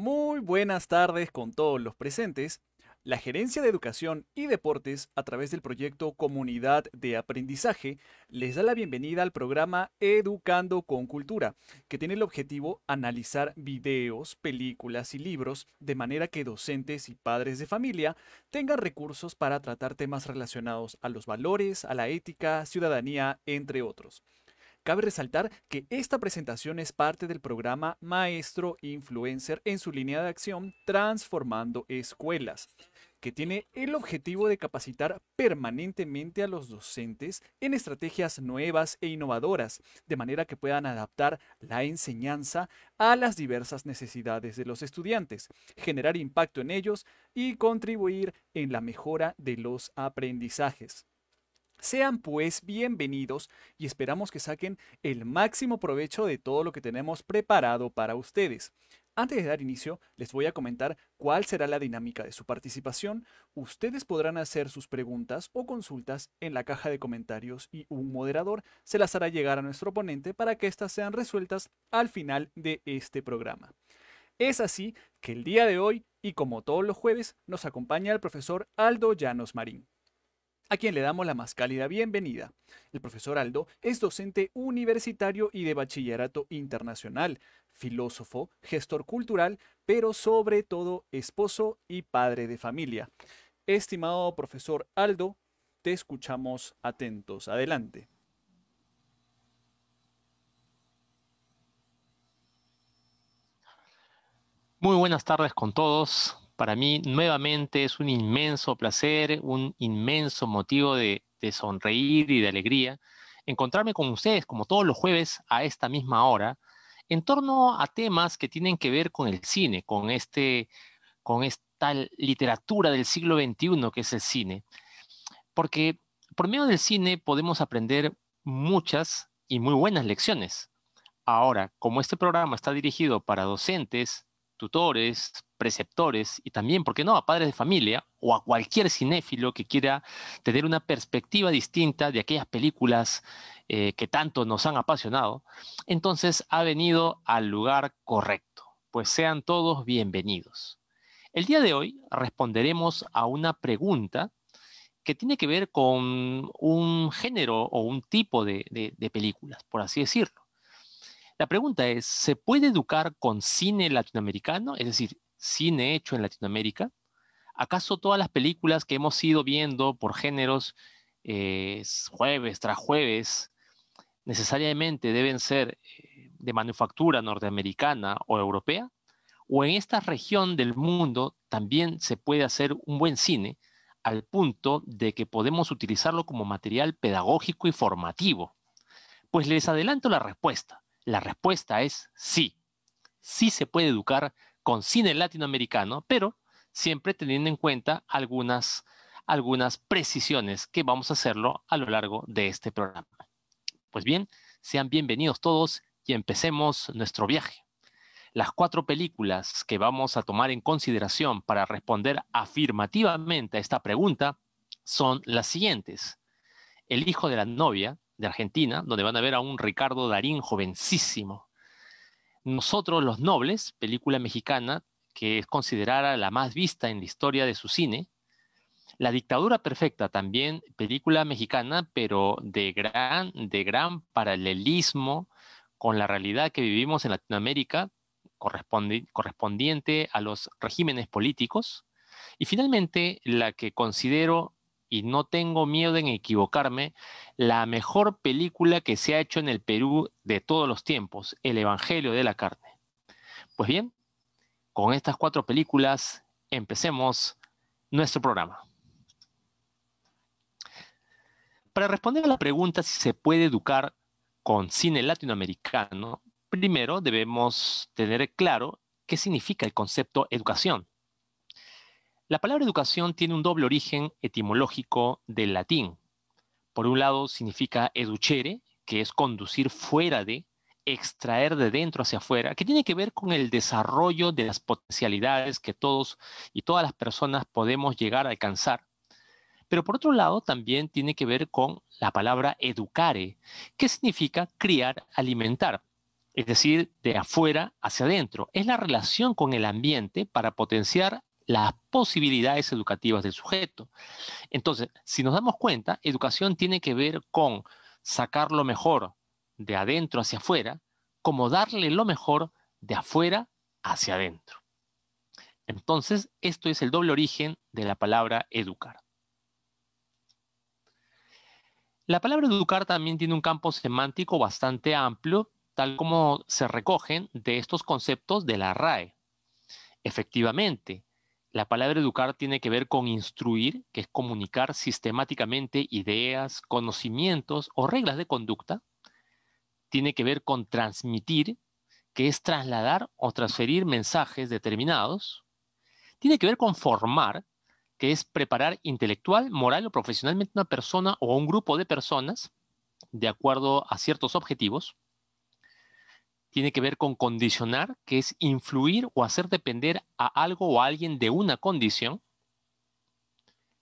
Muy buenas tardes con todos los presentes. La Gerencia de Educación y Deportes, a través del proyecto Comunidad de Aprendizaje, les da la bienvenida al programa Educando con Cultura, que tiene el objetivo analizar videos, películas y libros de manera que docentes y padres de familia tengan recursos para tratar temas relacionados a los valores, a la ética, ciudadanía, entre otros. Cabe resaltar que esta presentación es parte del programa Maestro Influencer en su línea de acción Transformando Escuelas, que tiene el objetivo de capacitar permanentemente a los docentes en estrategias nuevas e innovadoras, de manera que puedan adaptar la enseñanza a las diversas necesidades de los estudiantes, generar impacto en ellos y contribuir en la mejora de los aprendizajes. Sean pues bienvenidos y esperamos que saquen el máximo provecho de todo lo que tenemos preparado para ustedes. Antes de dar inicio, les voy a comentar cuál será la dinámica de su participación. Ustedes podrán hacer sus preguntas o consultas en la caja de comentarios y un moderador se las hará llegar a nuestro ponente para que éstas sean resueltas al final de este programa. Es así que el día de hoy, y como todos los jueves, nos acompaña el profesor Aldo Llanos Marín a quien le damos la más cálida bienvenida. El profesor Aldo es docente universitario y de bachillerato internacional, filósofo, gestor cultural, pero sobre todo esposo y padre de familia. Estimado profesor Aldo, te escuchamos atentos. Adelante. Muy buenas tardes con todos. Para mí, nuevamente, es un inmenso placer, un inmenso motivo de, sonreír y de alegría encontrarme con ustedes, como todos los jueves, a esta misma hora, en torno a temas que tienen que ver con el cine, con, este, con esta literatura del siglo XXI que es el cine. Porque por medio del cine podemos aprender muchas y muy buenas lecciones. Ahora, como este programa está dirigido para docentes tutores, preceptores y también, ¿por qué no?, a padres de familia o a cualquier cinéfilo que quiera tener una perspectiva distinta de aquellas películas eh, que tanto nos han apasionado, entonces ha venido al lugar correcto. Pues sean todos bienvenidos. El día de hoy responderemos a una pregunta que tiene que ver con un género o un tipo de películas, por así decirlo. La pregunta es, ¿se puede educar con cine latinoamericano? Es decir, cine hecho en Latinoamérica. ¿Acaso todas las películas que hemos ido viendo por géneros eh, jueves tras jueves necesariamente deben ser eh, de manufactura norteamericana o europea? ¿O en esta región del mundo también se puede hacer un buen cine al punto de que podemos utilizarlo como material pedagógico y formativo? Pues les adelanto la respuesta la respuesta es sí. Sí se puede educar con cine latinoamericano, pero siempre teniendo en cuenta algunas, algunas precisiones que vamos a hacerlo a lo largo de este programa. Pues bien, sean bienvenidos todos y empecemos nuestro viaje. Las cuatro películas que vamos a tomar en consideración para responder afirmativamente a esta pregunta son las siguientes. El hijo de la novia, de Argentina, donde van a ver a un Ricardo Darín jovencísimo. Nosotros los Nobles, película mexicana que es considerada la más vista en la historia de su cine. La dictadura perfecta, también película mexicana, pero de gran, de gran paralelismo con la realidad que vivimos en Latinoamérica, correspondiente a los regímenes políticos. Y finalmente, la que considero y no tengo miedo en equivocarme, la mejor película que se ha hecho en el Perú de todos los tiempos, El Evangelio de la Carne. Pues bien, con estas cuatro películas empecemos nuestro programa. Para responder a la pregunta si se puede educar con cine latinoamericano, primero debemos tener claro qué significa el concepto educación. La palabra educación tiene un doble origen etimológico del latín. Por un lado, significa educere, que es conducir fuera de, extraer de dentro hacia afuera, que tiene que ver con el desarrollo de las potencialidades que todos y todas las personas podemos llegar a alcanzar. Pero por otro lado, también tiene que ver con la palabra educare, que significa criar, alimentar es decir, de afuera hacia adentro. Es la relación con el ambiente para potenciar las posibilidades educativas del sujeto. Entonces, si nos damos cuenta, educación tiene que ver con sacar lo mejor de adentro hacia afuera, como darle lo mejor de afuera hacia adentro. Entonces, esto es el doble origen de la palabra educar. La palabra educar también tiene un campo semántico bastante amplio, tal como se recogen de estos conceptos de la RAE. Efectivamente, la palabra educar tiene que ver con instruir, que es comunicar sistemáticamente ideas, conocimientos o reglas de conducta. Tiene que ver con transmitir, que es trasladar o transferir mensajes determinados. Tiene que ver con formar, que es preparar intelectual, moral o profesionalmente una persona o un grupo de personas de acuerdo a ciertos objetivos tiene que ver con condicionar, que es influir o hacer depender a algo o a alguien de una condición.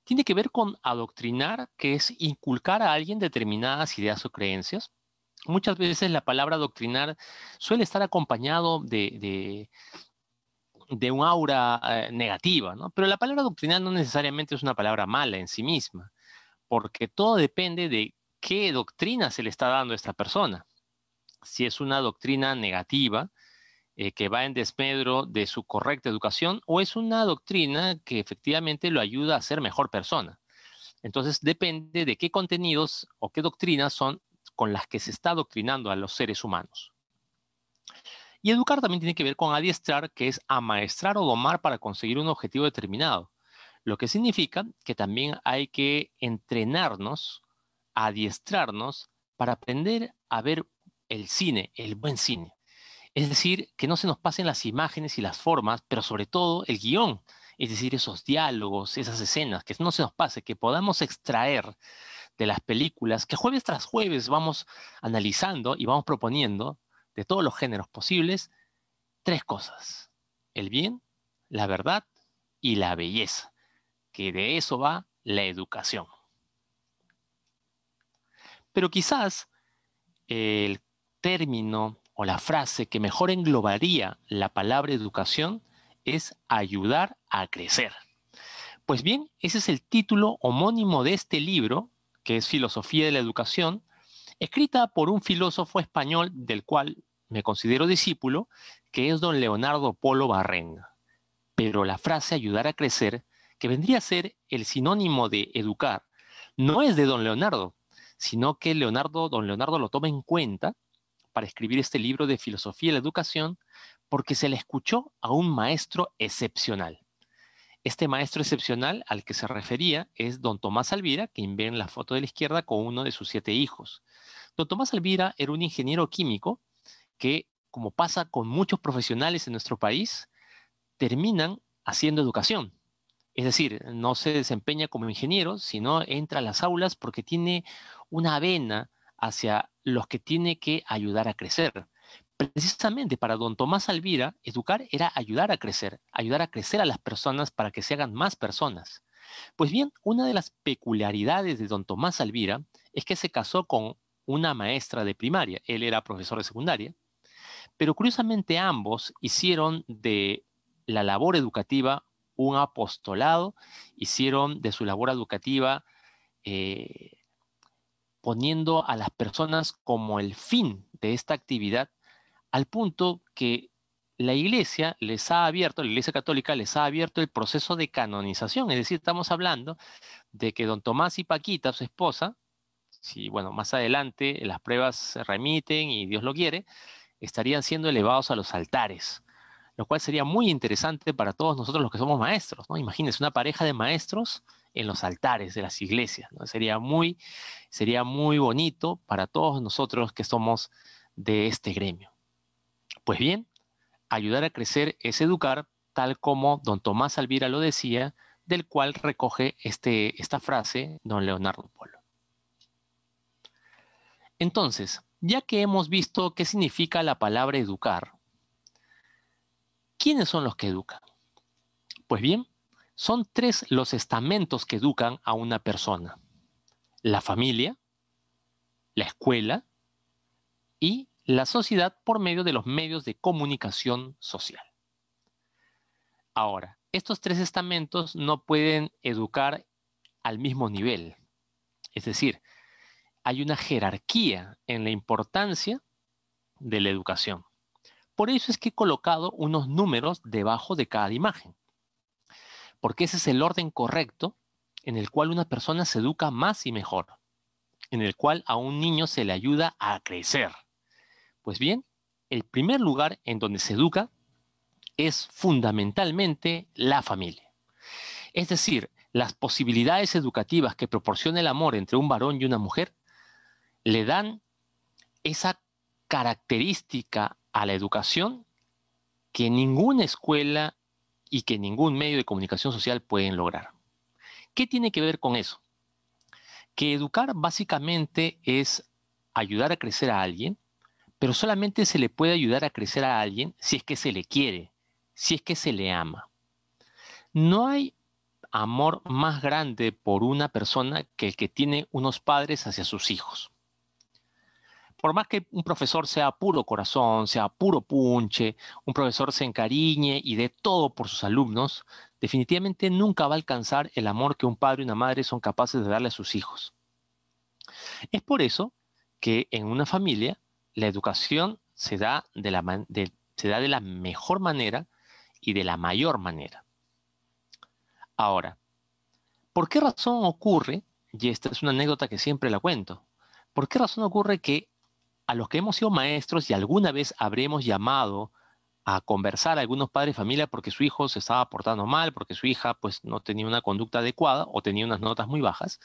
Tiene que ver con adoctrinar, que es inculcar a alguien determinadas ideas o creencias. Muchas veces la palabra adoctrinar suele estar acompañado de, un aura eh, negativa, ¿no? Pero la palabra adoctrinar no necesariamente es una palabra mala en sí misma, porque todo depende de qué doctrina se le está dando a esta persona si es una doctrina negativa eh, que va en desmedro de su correcta educación o es una doctrina que efectivamente lo ayuda a ser mejor persona. Entonces depende de qué contenidos o qué doctrinas son con las que se está adoctrinando a los seres humanos. Y educar también tiene que ver con adiestrar, que es amaestrar o domar para conseguir un objetivo determinado. Lo que significa que también hay que entrenarnos, adiestrarnos para aprender a ver el cine, el buen cine. Es decir, que no se nos pasen las imágenes y las formas, pero sobre todo el guión, es decir, esos diálogos, esas escenas, que no se nos pase, que podamos extraer de las películas que jueves tras jueves vamos analizando y vamos proponiendo de todos los géneros posibles tres cosas, el bien, la verdad y la belleza, que de eso va la educación. Pero quizás eh, el término o la frase que mejor englobaría la palabra educación es ayudar a crecer. Pues bien, ese es el título homónimo de este libro, que es Filosofía de la Educación, escrita por un filósofo español del cual me considero discípulo, que es don Leonardo Polo Barrena. Pero la frase ayudar a crecer, que vendría a ser el sinónimo de educar, no es de don Leonardo, sino que Leonardo, don Leonardo lo toma en cuenta para escribir este libro de filosofía y la educación porque se le escuchó a un maestro excepcional. Este maestro excepcional al que se refería es don Tomás Alvira, quien ve la foto de la izquierda con uno de sus siete hijos. Don Tomás Alvira era un ingeniero químico que, como pasa con muchos profesionales en nuestro país, terminan haciendo educación. Es decir, no se desempeña como ingeniero, sino entra a las aulas porque tiene una vena hacia los que tiene que ayudar a crecer. Precisamente para don Tomás Alvira, educar era ayudar a crecer, ayudar a crecer a las personas para que se hagan más personas. Pues bien, una de las peculiaridades de don Tomás Alvira es que se casó con una maestra de primaria, él era profesor de secundaria, pero curiosamente ambos hicieron de la labor educativa un apostolado, hicieron de su labor educativa eh, poniendo a las personas como el fin de esta actividad, al punto que la iglesia les ha abierto, la iglesia católica les ha abierto el proceso de canonización, es decir, estamos hablando de que don Tomás y Paquita, su esposa, si bueno, más adelante las pruebas se remiten y Dios lo quiere, estarían siendo elevados a los altares, lo cual sería muy interesante para todos nosotros los que somos maestros, ¿no? Imagínense una pareja de maestros en los altares de las iglesias. Sería, muy, sería muy bonito para todos nosotros que somos de este gremio. Pues bien, ayudar a crecer es educar, tal como don Tomás Alvira lo decía, del cual recoge este, esta frase don Leonardo Polo. Entonces, ya que hemos visto qué significa la palabra educar, ¿quiénes son los que educan? Pues bien, son tres los estamentos que educan a una persona. La familia, la escuela y la sociedad por medio de los medios de comunicación social. Ahora, estos tres estamentos no pueden educar al mismo nivel. Es decir, hay una jerarquía en la importancia de la educación. Por eso es que he colocado unos números debajo de cada imagen porque ese es el orden correcto en el cual una persona se educa más y mejor, en el cual a un niño se le ayuda a crecer. Pues bien, el primer lugar en donde se educa es fundamentalmente la familia. Es decir, las posibilidades educativas que proporciona el amor entre un varón y una mujer le dan esa característica a la educación que ninguna escuela y que ningún medio de comunicación social pueden lograr. ¿Qué tiene que ver con eso? Que educar básicamente es ayudar a crecer a alguien, pero solamente se le puede ayudar a crecer a alguien si es que se le quiere, si es que se le ama. No hay amor más grande por una persona que el que tiene unos padres hacia sus hijos por más que un profesor sea puro corazón, sea puro punche, un profesor se encariñe y dé todo por sus alumnos, definitivamente nunca va a alcanzar el amor que un padre y una madre son capaces de darle a sus hijos. Es por eso que en una familia la educación se da de la, se da de la mejor manera y de la mayor manera. Ahora, ¿por qué razón ocurre, y esta es una anécdota que siempre la cuento, ¿por qué razón ocurre que a los que hemos sido maestros y alguna vez habremos llamado a conversar a algunos padres de familia porque su hijo se estaba portando mal, porque su hija pues no tenía una conducta adecuada o tenía unas notas muy bajas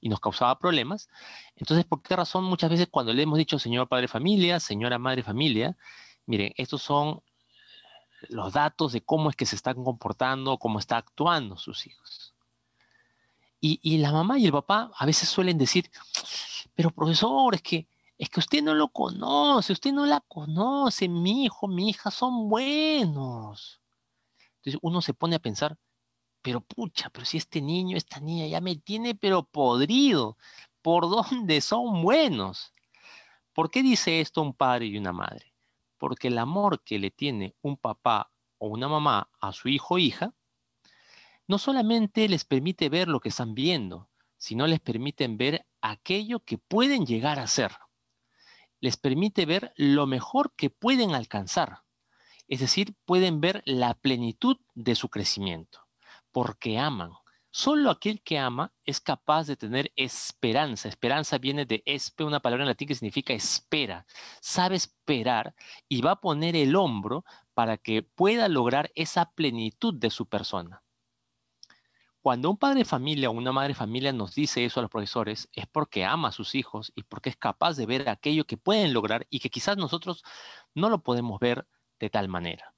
y nos causaba problemas. Entonces, ¿por qué razón muchas veces cuando le hemos dicho señor padre de familia, señora madre de familia, miren, estos son los datos de cómo es que se están comportando, cómo está actuando sus hijos? Y, y la mamá y el papá a veces suelen decir, pero profesor, es que es que usted no lo conoce, usted no la conoce, mi hijo, mi hija son buenos. Entonces uno se pone a pensar, pero pucha, pero si este niño, esta niña ya me tiene pero podrido, ¿por dónde son buenos? ¿Por qué dice esto un padre y una madre? Porque el amor que le tiene un papá o una mamá a su hijo o hija, no solamente les permite ver lo que están viendo, sino les permiten ver aquello que pueden llegar a ser les permite ver lo mejor que pueden alcanzar, es decir, pueden ver la plenitud de su crecimiento, porque aman. Solo aquel que ama es capaz de tener esperanza. Esperanza viene de espe, una palabra en latín que significa espera. Sabe esperar y va a poner el hombro para que pueda lograr esa plenitud de su persona. Cuando un padre de familia o una madre de familia nos dice eso a los profesores, es porque ama a sus hijos y porque es capaz de ver aquello que pueden lograr y que quizás nosotros no lo podemos ver de tal manera.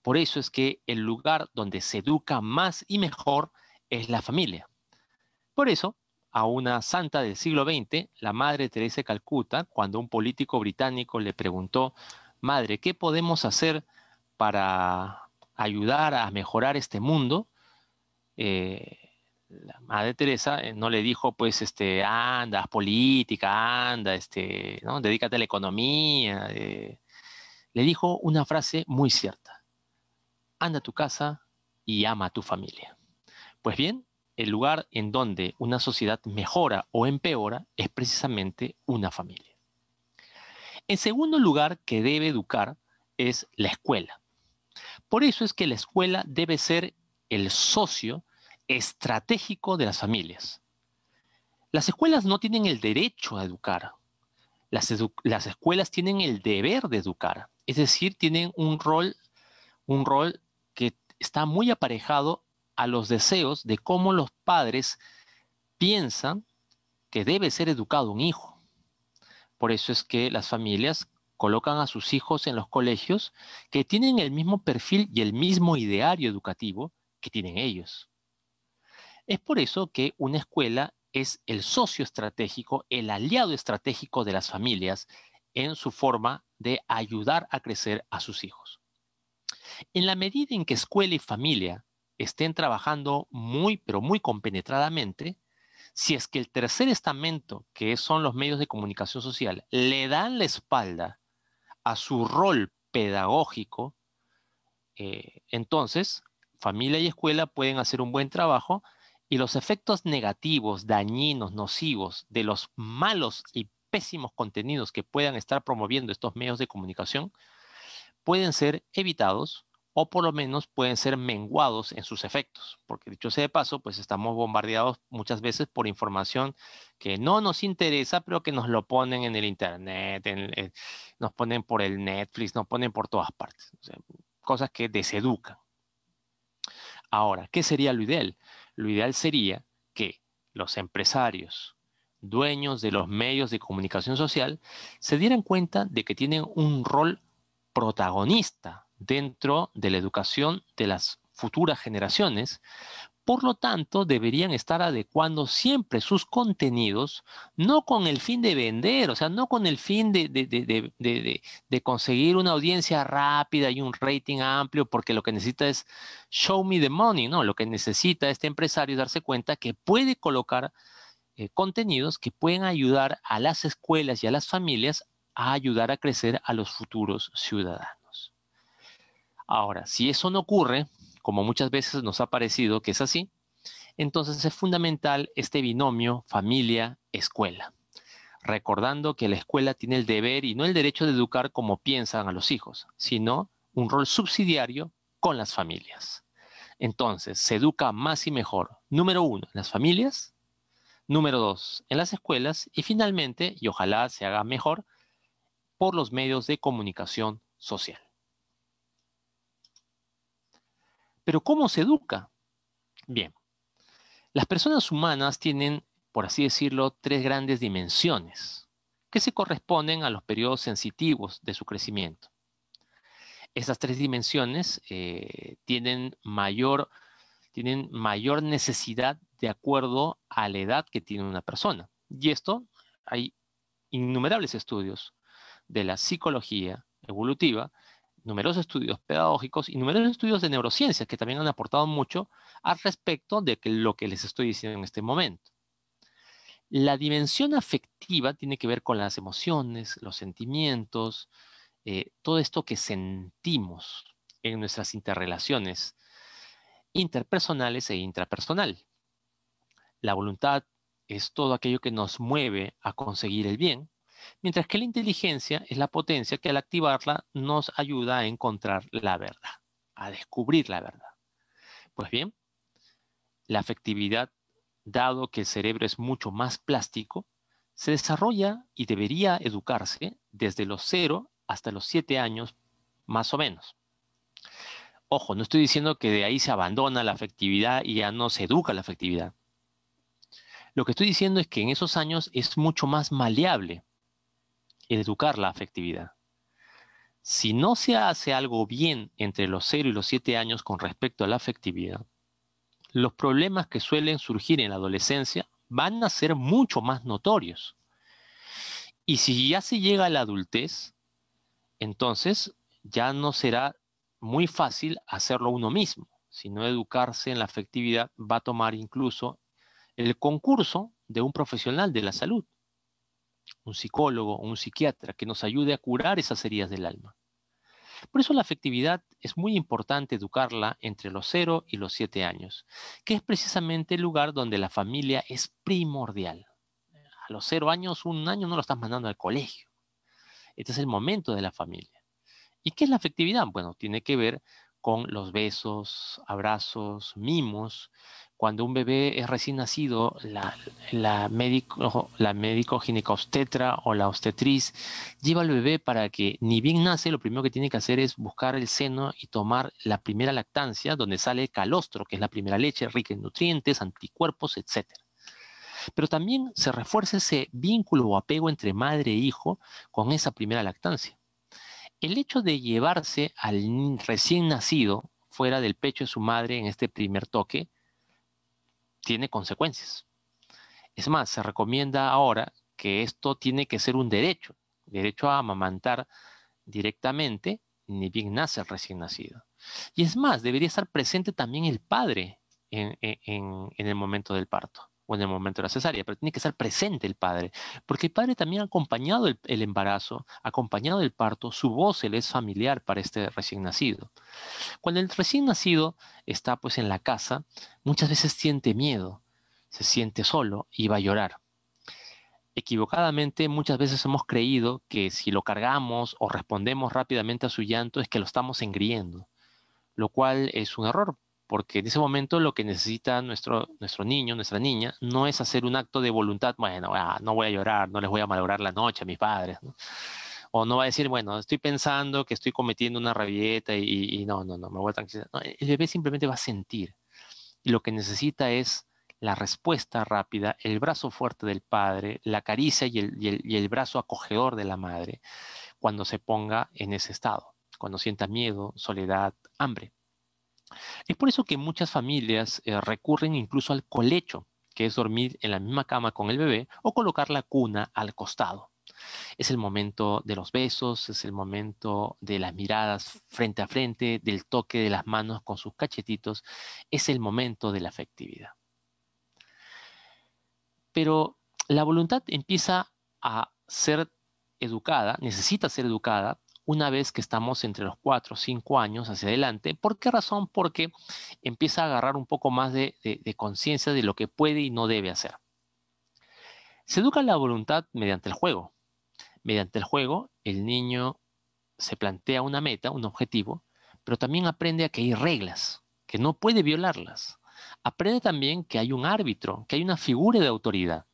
Por eso es que el lugar donde se educa más y mejor es la familia. Por eso, a una santa del siglo XX, la Madre Teresa de Calcuta, cuando un político británico le preguntó, Madre, ¿qué podemos hacer para ayudar a mejorar este mundo? Eh, la madre Teresa eh, no le dijo, pues, este, anda, política, anda, este, dedícate a la economía. Eh, le dijo una frase muy cierta, anda a tu casa y ama a tu familia. Pues bien, el lugar en donde una sociedad mejora o empeora es precisamente una familia. El segundo lugar, que debe educar es la escuela. Por eso es que la escuela debe ser el socio estratégico de las familias. Las escuelas no tienen el derecho a educar. Las, escuelas tienen el deber de educar. Es decir, tienen un rol, un rol que está muy aparejado a los deseos de cómo los padres piensan que debe ser educado un hijo. Por eso es que las familias colocan a sus hijos en los colegios que tienen el mismo perfil y el mismo ideario educativo que tienen ellos. Es por eso que una escuela es el socio estratégico, el aliado estratégico de las familias en su forma de ayudar a crecer a sus hijos. En la medida en que escuela y familia estén trabajando muy, pero muy compenetradamente, si es que el tercer estamento, que son los medios de comunicación social, le dan la espalda a su rol pedagógico, eh, entonces familia y escuela pueden hacer un buen trabajo y los efectos negativos, dañinos, nocivos de los malos y pésimos contenidos que puedan estar promoviendo estos medios de comunicación pueden ser evitados o por lo menos pueden ser menguados en sus efectos, porque dicho sea de paso, pues estamos bombardeados muchas veces por información que no nos interesa, pero que nos lo ponen en el Internet, eh, nos ponen por el Netflix, nos ponen por todas partes, cosas que deseducan. Ahora, ¿qué sería lo ideal? lo ideal sería que los empresarios, dueños de los medios de comunicación social, se dieran cuenta de que tienen un rol protagonista dentro de la educación de las futuras generaciones, por lo tanto, deberían estar adecuando siempre sus contenidos, no con el fin de vender, o sea, no con el fin de, conseguir una audiencia rápida y un rating amplio, porque lo que necesita es show me the money, ¿no? Lo que necesita este empresario es darse cuenta que puede colocar eh, contenidos que pueden ayudar a las escuelas y a las familias a ayudar a crecer a los futuros ciudadanos. Ahora, si eso no ocurre, como muchas veces nos ha parecido que es así, entonces es fundamental este binomio familia-escuela, recordando que la escuela tiene el deber y no el derecho de educar como piensan a los hijos, sino un rol subsidiario con las familias. Entonces, se educa más y mejor, número uno, en las familias, número dos, en las escuelas y finalmente, y ojalá se haga mejor, por los medios de comunicación social. Pero ¿cómo se educa? Bien, las personas humanas tienen, por así decirlo, tres grandes dimensiones que se corresponden a los periodos sensitivos de su crecimiento. Esas tres dimensiones eh, tienen, tienen mayor necesidad de acuerdo a la edad que tiene una persona. Y esto hay innumerables estudios de la psicología evolutiva numerosos estudios pedagógicos y numerosos estudios de neurociencias que también han aportado mucho al respecto de lo que les estoy diciendo en este momento. La dimensión afectiva tiene que ver con las emociones, los sentimientos, eh, todo esto que sentimos en nuestras interrelaciones interpersonales e intrapersonal. La voluntad es todo aquello que nos mueve a conseguir el bien, Mientras que la inteligencia es la potencia que al activarla nos ayuda a encontrar la verdad, a descubrir la verdad. Pues bien, la afectividad, dado que el cerebro es mucho más plástico, se desarrolla y debería educarse desde los cero hasta los siete años, más o menos. Ojo, no estoy diciendo que de ahí se abandona la afectividad y ya no se educa la afectividad. Lo que estoy diciendo es que en esos años es mucho más maleable educar la afectividad. Si no se hace algo bien entre los 0 y los 7 años con respecto a la afectividad, los problemas que suelen surgir en la adolescencia van a ser mucho más notorios. Y si ya se llega a la adultez, entonces ya no será muy fácil hacerlo uno mismo. Si no educarse en la afectividad va a tomar incluso el concurso de un profesional de la salud un psicólogo o un psiquiatra que nos ayude a curar esas heridas del alma. Por eso la afectividad es muy importante educarla entre los 0 y los siete años, que es precisamente el lugar donde la familia es primordial. A los cero años, un año no lo estás mandando al colegio. Este es el momento de la familia. ¿Y qué es la afectividad? Bueno, tiene que ver con los besos, abrazos, mimos, cuando un bebé es recién nacido, la, médico, la médico o la obstetriz lleva al bebé para que ni bien nace, lo primero que tiene que hacer es buscar el seno y tomar la primera lactancia, donde sale calostro, que es la primera leche rica en nutrientes, anticuerpos, etc. Pero también se refuerza ese vínculo o apego entre madre e hijo con esa primera lactancia. El hecho de llevarse al recién nacido fuera del pecho de su madre en este primer toque, tiene consecuencias. Es más, se recomienda ahora que esto tiene que ser un derecho, derecho a amamantar directamente ni bien nace el recién nacido. Y es más, debería estar presente también el padre en, en el momento del parto o en el momento de la cesárea, pero tiene que estar presente el padre, porque el padre también ha acompañado el, el embarazo, acompañado el parto, su voz le es familiar para este recién nacido. Cuando el recién nacido está pues en la casa, muchas veces siente miedo, se siente solo y va a llorar. Equivocadamente muchas veces hemos creído que si lo cargamos o respondemos rápidamente a su llanto es que lo estamos engriendo, lo cual es un error porque en ese momento lo que necesita nuestro, nuestro niño, nuestra niña, no es hacer un acto de voluntad, bueno, ah, no voy a llorar, no les voy a malograr la noche a mis padres, o no va a decir, bueno, estoy pensando que estoy cometiendo una rabieta y, no, no, no, me voy a tranquilizar. el bebé simplemente va a sentir y lo que necesita es la respuesta rápida, el brazo fuerte del padre, la caricia y el, y el brazo acogedor de la madre cuando se ponga en ese estado, cuando sienta miedo, soledad, hambre. Es por eso que muchas familias eh, recurren incluso al colecho, que es dormir en la misma cama con el bebé o colocar la cuna al costado. Es el momento de los besos, es el momento de las miradas frente a frente, del toque de las manos con sus cachetitos, es el momento de la afectividad. Pero la voluntad empieza a ser educada, necesita ser educada una vez que estamos entre los cuatro o cinco años hacia adelante. ¿Por qué razón? Porque empieza a agarrar un poco más de conciencia de lo que puede y no debe hacer. Se educa la voluntad mediante el juego. Mediante el juego, el niño se plantea una meta, un objetivo, pero también aprende a que hay reglas, que no puede violarlas. Aprende también que hay un árbitro, que hay una figura de autoridad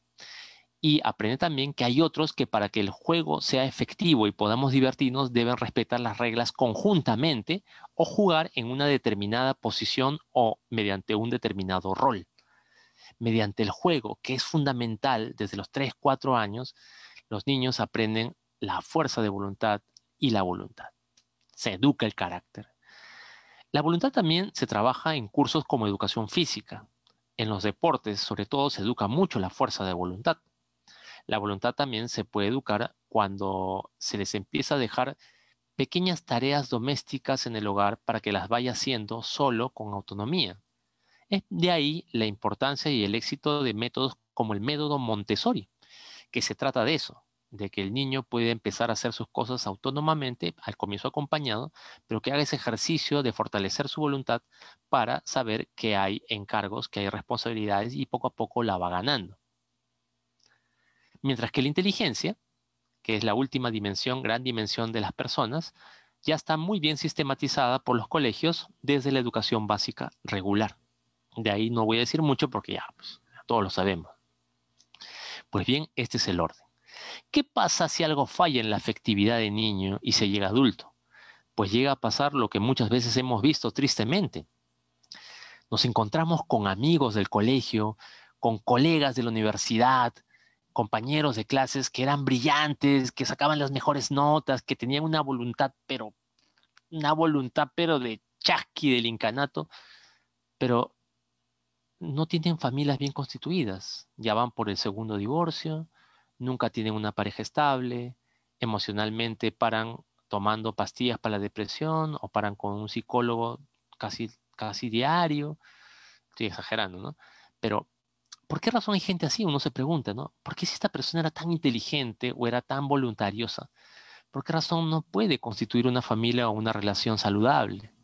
y aprende también que hay otros que para que el juego sea efectivo y podamos divertirnos deben respetar las reglas conjuntamente o jugar en una determinada posición o mediante un determinado rol. Mediante el juego, que es fundamental desde los 3, 4 años, los niños aprenden la fuerza de voluntad y la voluntad. Se educa el carácter. La voluntad también se trabaja en cursos como educación física. En los deportes, sobre todo, se educa mucho la fuerza de voluntad la voluntad también se puede educar cuando se les empieza a dejar pequeñas tareas domésticas en el hogar para que las vaya haciendo solo con autonomía. Es eh, de ahí la importancia y el éxito de métodos como el método Montessori, que se trata de eso, de que el niño puede empezar a hacer sus cosas autónomamente, al comienzo acompañado, pero que haga ese ejercicio de fortalecer su voluntad para saber que hay encargos, que hay responsabilidades y poco a poco la va ganando. Mientras que la inteligencia, que es la última dimensión, gran dimensión de las personas, ya está muy bien sistematizada por los colegios desde la educación básica regular. De ahí no voy a decir mucho porque ya pues, todos lo sabemos. Pues bien, este es el orden. ¿Qué pasa si algo falla en la afectividad de niño y se llega adulto? Pues llega a pasar lo que muchas veces hemos visto tristemente. Nos encontramos con amigos del colegio, con colegas de la universidad, compañeros de clases que eran brillantes, que sacaban las mejores notas, que tenían una voluntad, pero una voluntad, pero de chasqui del incanato, pero no tienen familias bien constituidas, ya van por el segundo divorcio, nunca tienen una pareja estable, emocionalmente paran tomando pastillas para la depresión o paran con un psicólogo casi, casi diario, estoy exagerando, ¿no? Pero ¿Por qué razón hay gente así? Uno se pregunta, ¿no? ¿Por qué si esta persona era tan inteligente o era tan voluntariosa? ¿Por qué razón no puede constituir una familia o una relación saludable?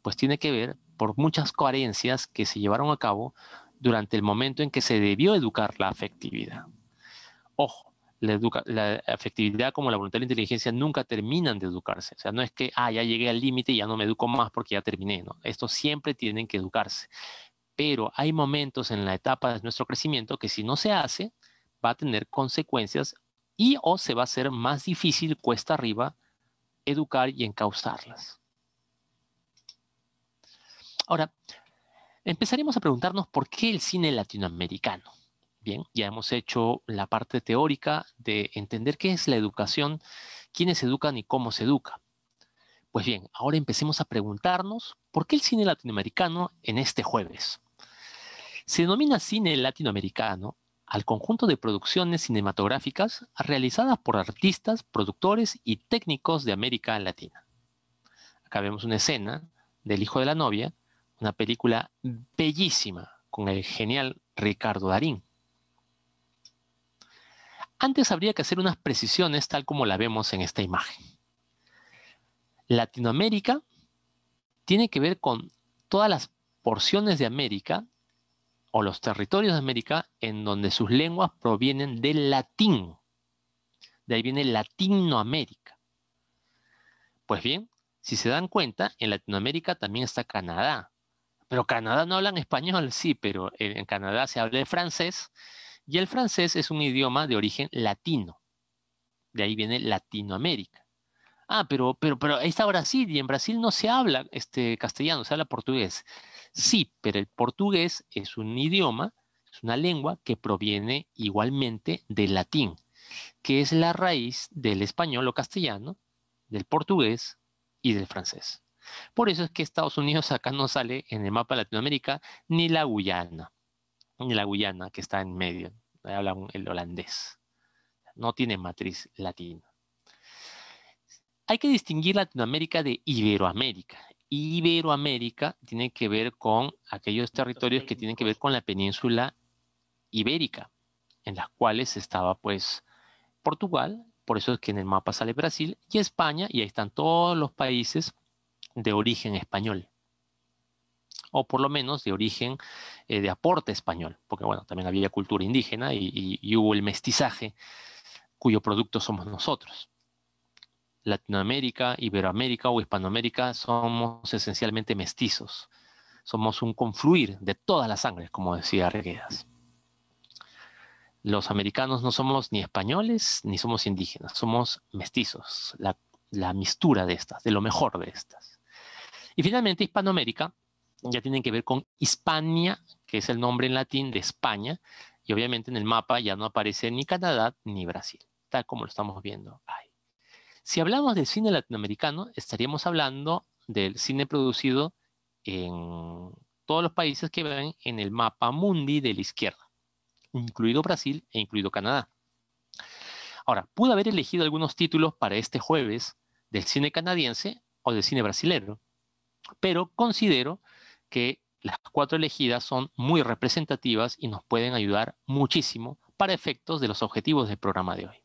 Pues tiene que ver por muchas coherencias que se llevaron a cabo durante el momento en que se debió educar la afectividad. Ojo, la, educa la afectividad como la voluntad y inteligencia nunca terminan de educarse. O sea, no es que, ah, ya llegué al límite y ya no me educo más porque ya terminé. ¿no? Estos siempre tienen que educarse pero hay momentos en la etapa de nuestro crecimiento que si no se hace, va a tener consecuencias y o se va a hacer más difícil cuesta arriba educar y encauzarlas. Ahora, empezaremos a preguntarnos por qué el cine latinoamericano. Bien, ya hemos hecho la parte teórica de entender qué es la educación, quiénes educan y cómo se educa. Pues bien, ahora empecemos a preguntarnos por qué el cine latinoamericano en este jueves. Se denomina cine latinoamericano al conjunto de producciones cinematográficas realizadas por artistas, productores y técnicos de América Latina. Acá vemos una escena del Hijo de la Novia, una película bellísima con el genial Ricardo Darín. Antes habría que hacer unas precisiones tal como la vemos en esta imagen. Latinoamérica tiene que ver con todas las porciones de América o los territorios de América en donde sus lenguas provienen del latín. De ahí viene Latinoamérica. Pues bien, si se dan cuenta, en Latinoamérica también está Canadá. Pero Canadá no hablan español, sí, pero en Canadá se habla francés y el francés es un idioma de origen latino. De ahí viene Latinoamérica. Ah, pero, pero, pero ahí está Brasil y en Brasil no se habla este, castellano, se habla portugués. Sí, pero el portugués es un idioma, es una lengua que proviene igualmente del latín, que es la raíz del español o castellano, del portugués y del francés. Por eso es que Estados Unidos acá no sale en el mapa de Latinoamérica ni la Guyana, ni la Guyana que está en medio, habla el holandés. No tiene matriz latina. Hay que distinguir Latinoamérica de Iberoamérica. Iberoamérica tiene que ver con aquellos territorios que tienen que ver con la península ibérica, en las cuales estaba pues Portugal, por eso es que en el mapa sale Brasil y España, y ahí están todos los países de origen español, o por lo menos de origen eh, de aporte español, porque bueno, también había cultura indígena y hubo el mestizaje cuyo producto somos nosotros. Latinoamérica, Iberoamérica o Hispanoamérica somos esencialmente mestizos. Somos un confluir de todas las sangres, como decía Arguedas. Los americanos no somos ni españoles ni somos indígenas, somos mestizos, la, la mistura de estas, de lo mejor de estas. Y finalmente, Hispanoamérica ya tiene que ver con Hispania, que es el nombre en latín de España, y obviamente en el mapa ya no aparece ni Canadá ni Brasil, tal como lo estamos viendo ahí. Si hablamos del cine latinoamericano, estaríamos hablando del cine producido en todos los países que ven en el mapa mundi de la izquierda, incluido Brasil e incluido Canadá. Ahora, pude haber elegido algunos títulos para este jueves del cine canadiense o del cine brasileño, pero considero que las cuatro elegidas son muy representativas y nos pueden ayudar muchísimo para efectos de los objetivos del programa de hoy.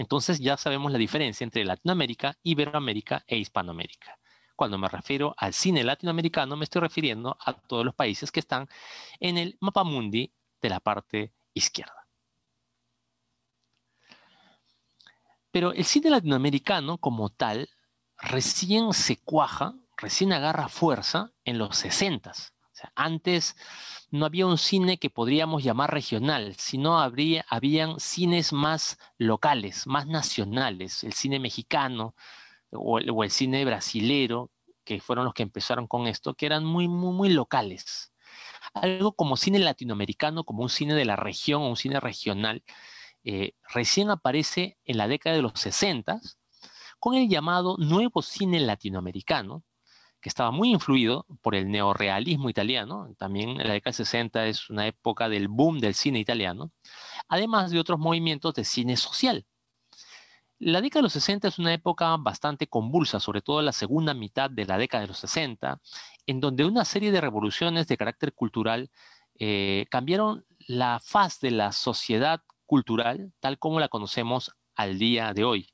Entonces ya sabemos la diferencia entre Latinoamérica, Iberoamérica e Hispanoamérica. Cuando me refiero al cine latinoamericano, me estoy refiriendo a todos los países que están en el mapa mundi de la parte izquierda. Pero el cine latinoamericano como tal recién se cuaja, recién agarra fuerza en los 60 antes no había un cine que podríamos llamar regional, sino habría, habían cines más locales, más nacionales, el cine mexicano o el, cine brasilero, que fueron los que empezaron con esto, que eran muy, muy, muy locales. Algo como cine latinoamericano, como un cine de la región, o un cine regional, eh, recién aparece en la década de los 60 con el llamado nuevo cine latinoamericano, que estaba muy influido por el neorealismo italiano, también en la década de 60 es una época del boom del cine italiano, además de otros movimientos de cine social. La década de los 60 es una época bastante convulsa, sobre todo la segunda mitad de la década de los 60, en donde una serie de revoluciones de carácter cultural eh, cambiaron la faz de la sociedad cultural tal como la conocemos al día de hoy.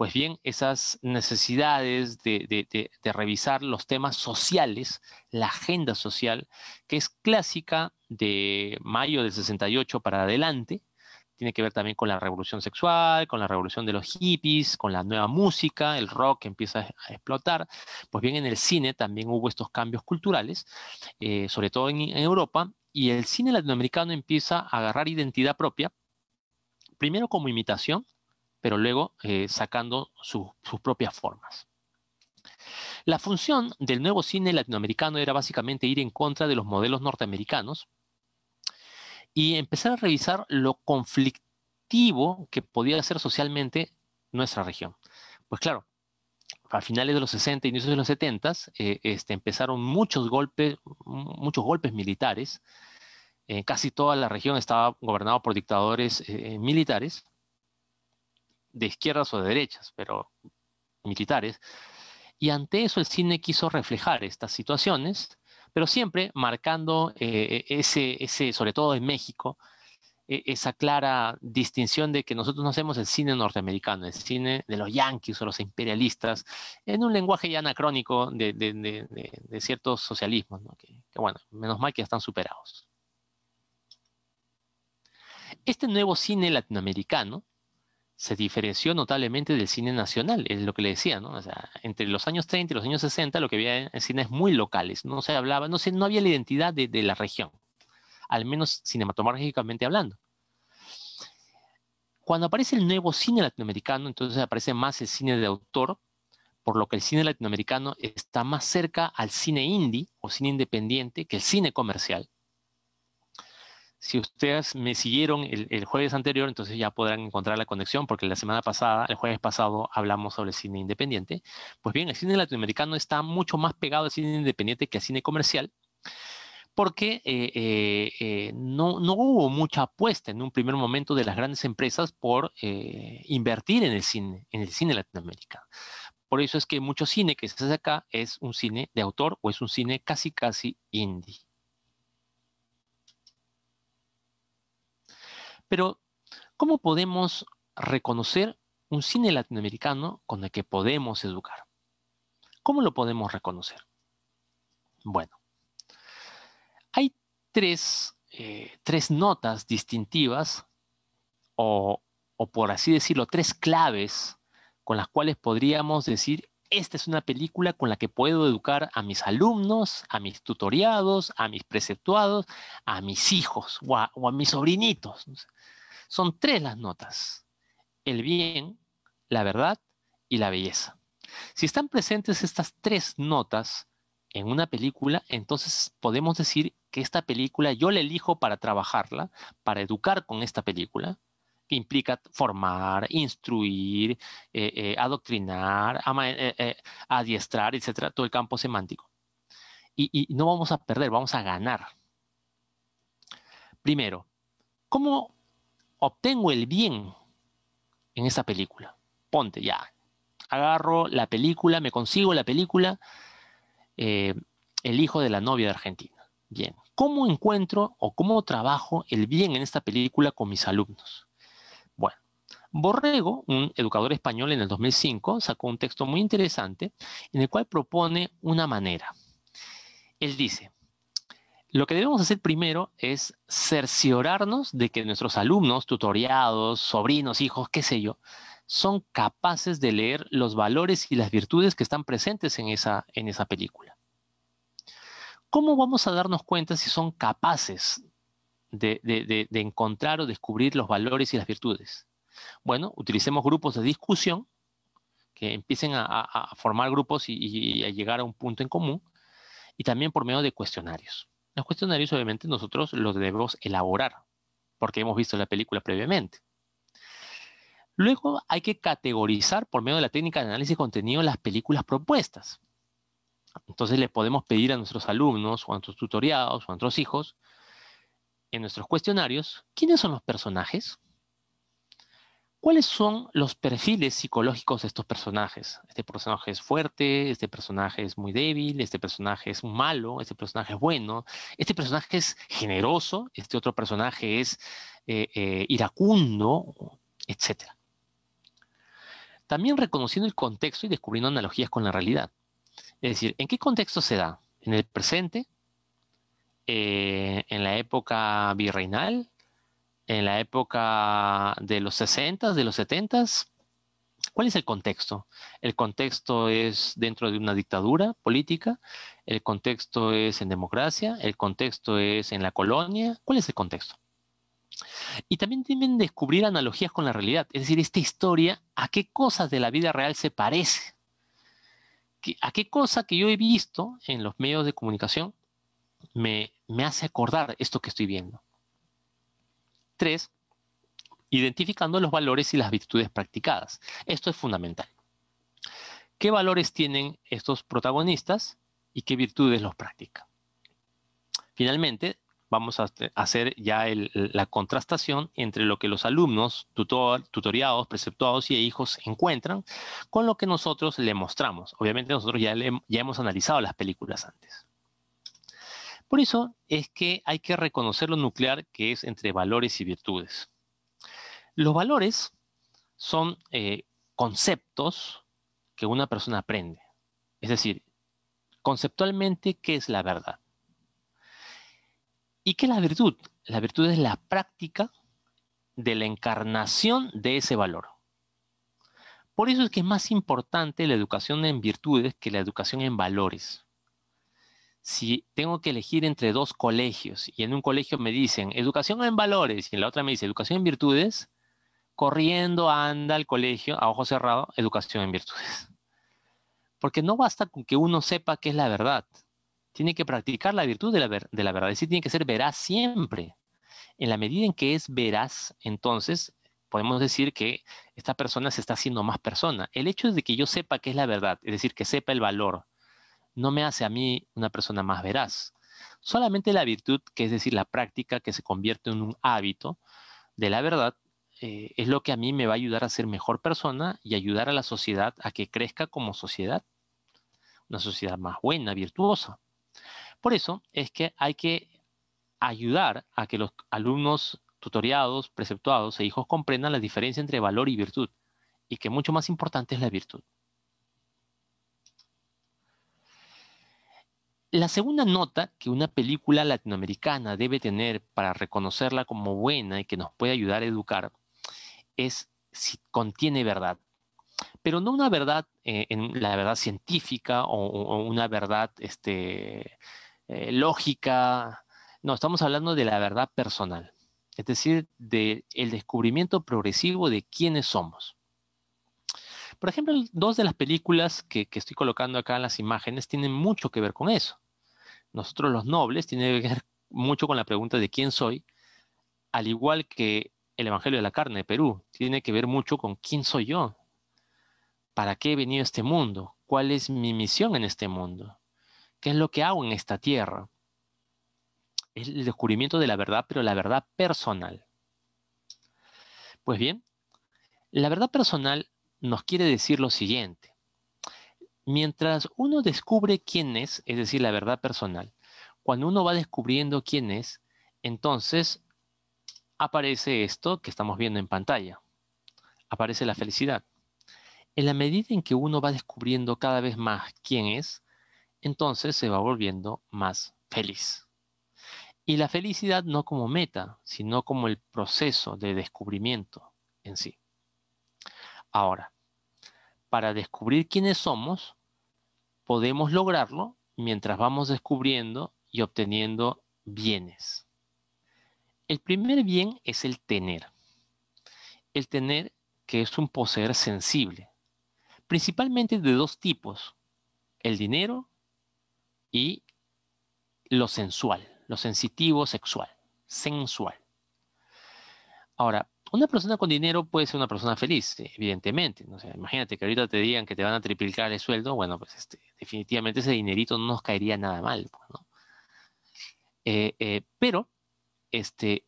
Pues bien, esas necesidades de, revisar los temas sociales, la agenda social, que es clásica de mayo del 68 para adelante, tiene que ver también con la revolución sexual, con la revolución de los hippies, con la nueva música, el rock empieza a explotar. Pues bien, en el cine también hubo estos cambios culturales, eh, sobre todo en Europa, y el cine latinoamericano empieza a agarrar identidad propia, primero como imitación, pero luego eh, sacando sus propias formas. La función del nuevo cine latinoamericano era básicamente ir en contra de los modelos norteamericanos y empezar a revisar lo conflictivo que podía ser socialmente nuestra región. Pues claro, a finales de los 60, y inicios de los 70, eh, este, empezaron muchos golpes, muchos golpes militares. Eh, casi toda la región estaba gobernada por dictadores militares de izquierdas o de derechas, pero militares. Y ante eso el cine quiso reflejar estas situaciones, pero siempre marcando eh, ese, ese, sobre todo en México, e, esa clara distinción de que nosotros no hacemos el cine norteamericano, el cine de los yanquis o los imperialistas, en un lenguaje ya anacrónico de, ciertos socialismos, que, que bueno, menos mal que ya están superados. Este nuevo cine latinoamericano se diferenció notablemente del cine nacional, es lo que le decía, ¿no? O sea, entre los años 30 y los años 60 lo que había en es muy locales, no se hablaba, no, se, no había la identidad de, de la región, al menos cinematográficamente hablando. Cuando aparece el nuevo cine latinoamericano, entonces aparece más el cine de autor, por lo que el cine latinoamericano está más cerca al cine indie o cine independiente que el cine comercial. Si ustedes me siguieron el, jueves anterior, entonces ya podrán encontrar la conexión, porque la semana pasada, el jueves pasado, hablamos sobre cine independiente. Pues bien, el cine latinoamericano está mucho más pegado al cine independiente que al cine comercial, porque eh, eh, eh, no, no, hubo mucha apuesta en un primer momento de las grandes empresas por invertir en el cine, en el cine latinoamericano. Por eso es que mucho cine que se hace acá es un cine de autor o es un cine casi, casi indie. Pero, ¿cómo podemos reconocer un cine latinoamericano con el que podemos educar? ¿Cómo lo podemos reconocer? Bueno, hay tres, eh, notas distintivas o, o, por así decirlo, tres claves con las cuales podríamos decir esta es una película con la que puedo educar a mis alumnos, a mis tutoriados, a mis preceptuados, a mis hijos o a, mis sobrinitos. Son tres las notas, el bien, la verdad y la belleza. Si están presentes estas tres notas en una película, entonces podemos decir que esta película yo la elijo para trabajarla, para educar con esta película, que implica formar, instruir, eh, eh, adoctrinar, eh, adiestrar, etcétera, todo el campo semántico. Y, no vamos a perder, vamos a ganar. Primero, ¿cómo obtengo el bien en esta película? Ponte ya, agarro la película, me consigo la película, El hijo de la novia de Argentina. Bien, ¿cómo encuentro o cómo trabajo el bien en esta película con mis alumnos? Borrego, un educador español en el 2005, sacó un texto muy interesante en el cual propone una manera. Él dice, lo que debemos hacer primero es cerciorarnos de que nuestros alumnos, tutoriados, sobrinos, hijos, qué sé yo, son capaces de leer los valores y las virtudes que están presentes en esa, en esa película. ¿Cómo vamos a darnos cuenta si son capaces de encontrar o descubrir los valores y las virtudes? Bueno, utilicemos grupos de discusión que empiecen a, formar grupos y, a llegar a un punto en común, y también por medio de cuestionarios. Los cuestionarios obviamente nosotros los debemos elaborar, porque hemos visto la película previamente. Luego hay que categorizar por medio de la técnica de análisis de contenido las películas propuestas. Entonces le podemos pedir a nuestros alumnos o a nuestros tutoriados o a nuestros hijos en nuestros cuestionarios quiénes son los personajes, ¿Cuáles son los perfiles psicológicos de estos personajes? Este personaje es fuerte, este personaje es muy débil, este personaje es malo, este personaje es bueno, este personaje es generoso, este otro personaje es eh, eh, iracundo, etc. También reconociendo el contexto y descubriendo analogías con la realidad. Es decir, ¿en qué contexto se da? ¿En el presente? Eh, ¿En la época virreinal? en la época de los 60, de los 70. ¿Cuál es el contexto? El contexto es dentro de una dictadura política, el contexto es en democracia, el contexto es en la colonia. ¿Cuál es el contexto? Y también que descubrir analogías con la realidad, es decir, esta historia, ¿a qué cosas de la vida real se parece? ¿A qué cosa que yo he visto en los medios de comunicación me hace acordar esto que estoy viendo? Tres, identificando los valores y las virtudes practicadas. Esto es fundamental. ¿Qué valores tienen estos protagonistas y qué virtudes los practican? Finalmente, vamos a hacer ya la contrastación entre lo que los alumnos, tutor, tutoriados, preceptuados y hijos encuentran con lo que nosotros le mostramos. Obviamente nosotros ya, ya hemos analizado las películas antes. Por eso es que hay que reconocer lo nuclear que es entre valores y virtudes. Los valores son eh, conceptos que una persona aprende. Es decir, conceptualmente, ¿qué es la verdad? ¿Y qué es la virtud? La virtud es la práctica de la encarnación de ese valor. Por eso es que es más importante la educación en virtudes que la educación en valores si tengo que elegir entre dos colegios y en un colegio me dicen educación en valores y en la otra me dice educación en virtudes, corriendo anda al colegio a ojo cerrado, educación en virtudes. Porque no basta con que uno sepa qué es la verdad. Tiene que practicar la virtud de la, de la verdad. Es decir, tiene que ser veraz siempre. En la medida en que es veraz, entonces podemos decir que esta persona se está haciendo más persona. El hecho de que yo sepa qué es la verdad, es decir, que sepa el valor, no me hace a mí una persona más veraz. Solamente la virtud, que es decir, la práctica que se convierte en un hábito de la verdad, eh, es lo que a mí me va a ayudar a ser mejor persona y ayudar a la sociedad a que crezca como sociedad, una sociedad más buena, virtuosa. Por eso es que hay que ayudar a que los alumnos tutoriados, preceptuados e hijos comprendan la diferencia entre valor y virtud, y que mucho más importante es la virtud. La segunda nota que una película latinoamericana debe tener para reconocerla como buena y que nos puede ayudar a educar es si contiene verdad pero no una verdad eh, en la verdad científica o, una verdad este, eh, lógica. No, estamos hablando de la verdad personal, es decir, del descubrimiento progresivo de quiénes somos. Por ejemplo, dos de las películas que, estoy colocando acá en las imágenes tienen mucho que ver con eso nosotros los nobles tiene que ver mucho con la pregunta de quién soy, al igual que el Evangelio de la Carne de Perú, tiene que ver mucho con quién soy yo, para qué he venido a este mundo, cuál es mi misión en este mundo, qué es lo que hago en esta tierra. Es el descubrimiento de la verdad, pero la verdad personal. Pues bien, la verdad personal nos quiere decir lo siguiente. Mientras uno descubre quién es, es decir, la verdad personal, cuando uno va descubriendo quién es, entonces aparece esto que estamos viendo en pantalla. Aparece la felicidad. En la medida en que uno va descubriendo cada vez más quién es, entonces se va volviendo más feliz. Y la felicidad no como meta, sino como el proceso de descubrimiento en sí. Ahora, para descubrir quiénes somos, podemos lograrlo mientras vamos descubriendo y obteniendo bienes. El primer bien es el tener. El tener que es un poseer sensible, principalmente de dos tipos, el dinero y lo sensual, lo sensitivo sexual, sensual. Ahora, una persona con dinero puede ser una persona feliz, eh, evidentemente. ¿no? imagínate que ahorita te digan que te van a triplicar el sueldo, bueno, pues este, definitivamente ese dinerito no nos caería nada mal, pues, eh, eh, pero este,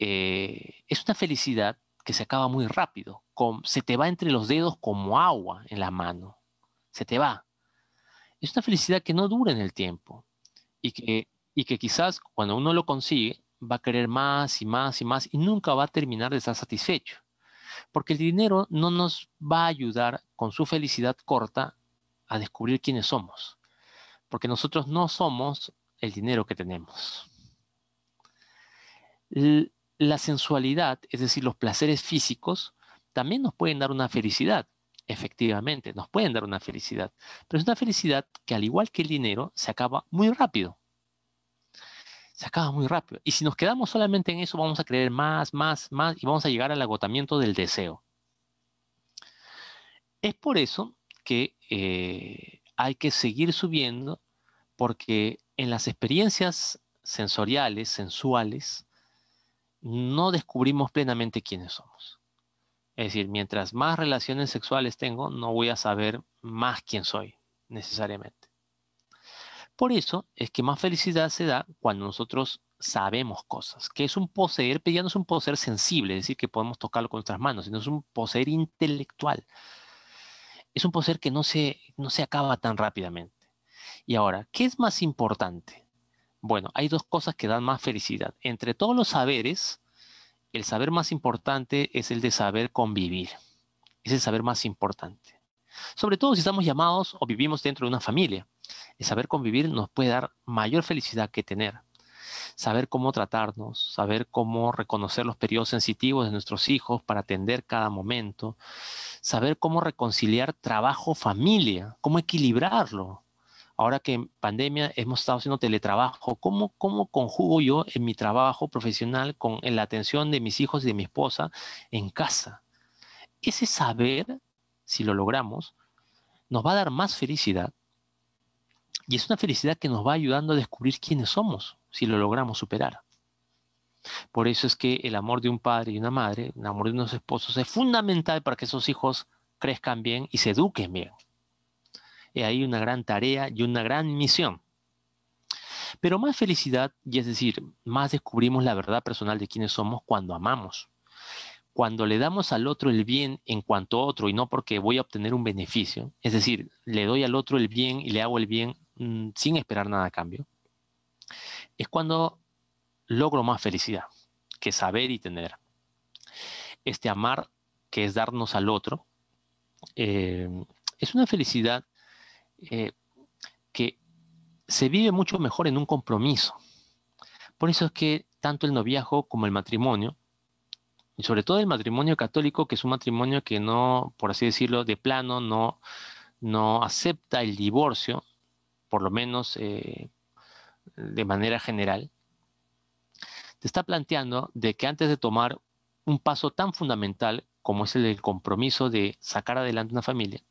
es una felicidad que se acaba muy rápido, se te va entre los dedos como agua en la mano, se te va. Es una felicidad que no dura en el tiempo y que, y que quizás cuando uno lo consigue, va a querer más y más y más y nunca va a terminar de estar satisfecho. Porque el dinero no nos va a ayudar con su felicidad corta a descubrir quiénes somos. Porque nosotros no somos el dinero que tenemos. La sensualidad, es decir, los placeres físicos, también nos pueden dar una felicidad. Efectivamente, nos pueden dar una felicidad. Pero es una felicidad que al igual que el dinero, se acaba muy rápido se acaba muy rápido. Y si nos quedamos solamente en eso, vamos a creer más, más, más y vamos a llegar al agotamiento del deseo. Es por eso que eh, hay que seguir subiendo porque en las experiencias sensoriales, sensuales, no descubrimos plenamente quiénes somos. Es decir, mientras más relaciones sexuales tengo, no voy a saber más quién soy necesariamente por eso es que más felicidad se da cuando nosotros sabemos cosas, que es un poseer, pero ya no es un poseer sensible, es decir, que podemos tocarlo con nuestras manos, sino es un poseer intelectual. Es un poseer que no se, no se acaba tan rápidamente. Y ahora, ¿qué es más importante? Bueno, hay dos cosas que dan más felicidad. Entre todos los saberes, el saber más importante es el de saber convivir. Es el saber más importante. Sobre todo si estamos llamados o vivimos dentro de una familia saber convivir nos puede dar mayor felicidad que tener. Saber cómo tratarnos, saber cómo reconocer los periodos sensitivos de nuestros hijos para atender cada momento, saber cómo reconciliar trabajo-familia, cómo equilibrarlo. Ahora que en pandemia hemos estado haciendo teletrabajo, ¿cómo, ¿cómo conjugo yo en mi trabajo profesional con la atención de mis hijos y de mi esposa en casa? Ese saber, si lo logramos, nos va a dar más felicidad y es una felicidad que nos va ayudando a descubrir quiénes somos si lo logramos superar. Por eso es que el amor de un padre y una madre, el amor de unos esposos, es fundamental para que esos hijos crezcan bien y se eduquen bien. Y hay una gran tarea y una gran misión. Pero más felicidad, y es decir, más descubrimos la verdad personal de quiénes somos cuando amamos. Cuando le damos al otro el bien en cuanto a otro y no porque voy a obtener un beneficio, es decir, le doy al otro el bien y le hago el bien Mm, sin esperar nada a cambio, es cuando logro más felicidad que saber y tener. Este amar, que es darnos al otro, eh, es una felicidad eh, que se vive mucho mejor en un compromiso. Por eso es que tanto el noviazgo como el matrimonio, y sobre todo el matrimonio católico, que es un matrimonio que no, por así decirlo, de plano no, no acepta el divorcio, por lo menos eh, de manera general, te está planteando de que antes de tomar un paso tan fundamental como es el del compromiso de sacar adelante una familia,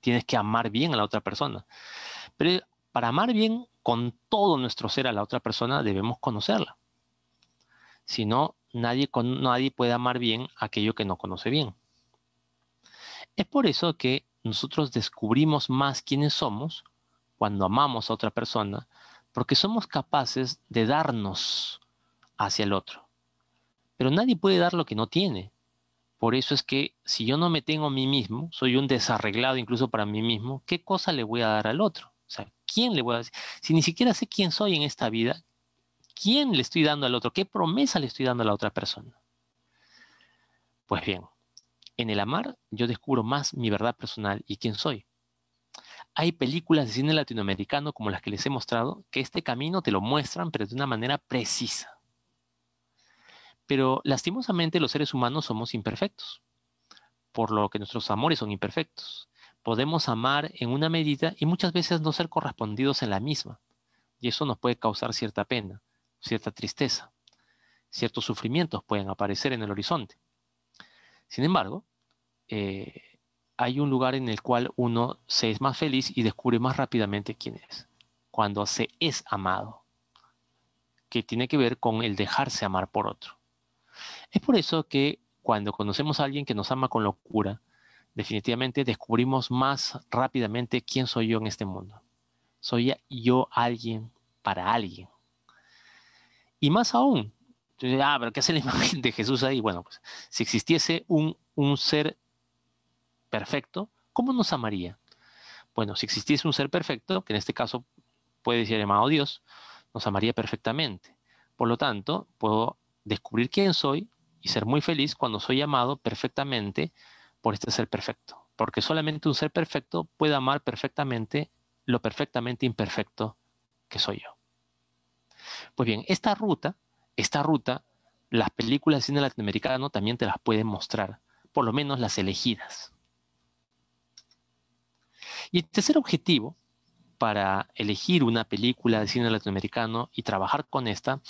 tienes que amar bien a la otra persona. Pero para amar bien con todo nuestro ser a la otra persona debemos conocerla. Si no, nadie, con, nadie puede amar bien aquello que no conoce bien. Es por eso que nosotros descubrimos más quiénes somos cuando amamos a otra persona, porque somos capaces de darnos hacia el otro. Pero nadie puede dar lo que no tiene. Por eso es que si yo no me tengo a mí mismo, soy un desarreglado incluso para mí mismo, ¿qué cosa le voy a dar al otro? O sea, ¿quién le voy a decir? Si ni siquiera sé quién soy en esta vida, ¿quién le estoy dando al otro? ¿Qué promesa le estoy dando a la otra persona? Pues bien, en el amar yo descubro más mi verdad personal y quién soy hay películas de cine latinoamericano como las que les he mostrado, que este camino te lo muestran, pero de una manera precisa. Pero lastimosamente los seres humanos somos imperfectos, por lo que nuestros amores son imperfectos. Podemos amar en una medida y muchas veces no ser correspondidos en la misma, y eso nos puede causar cierta pena, cierta tristeza. Ciertos sufrimientos pueden aparecer en el horizonte. Sin embargo, eh, hay un lugar en el cual uno se es más feliz y descubre más rápidamente quién es, cuando se es amado, que tiene que ver con el dejarse amar por otro. Es por eso que cuando conocemos a alguien que nos ama con locura, definitivamente descubrimos más rápidamente quién soy yo en este mundo. Soy yo alguien para alguien. Y más aún, ah, pero ¿qué hace la imagen de Jesús ahí? Bueno, pues si existiese un, un ser perfecto, ¿cómo nos amaría? Bueno, si existiese un ser perfecto, que en este caso puede ser amado Dios, nos amaría perfectamente. Por lo tanto, puedo descubrir quién soy y ser muy feliz cuando soy amado perfectamente por este ser perfecto. Porque solamente un ser perfecto puede amar perfectamente lo perfectamente imperfecto que soy yo. Pues bien, esta ruta, esta ruta, las películas de cine latinoamericano también te las pueden mostrar, por lo menos las elegidas. Y el tercer objetivo para elegir una película de cine latinoamericano y trabajar con esta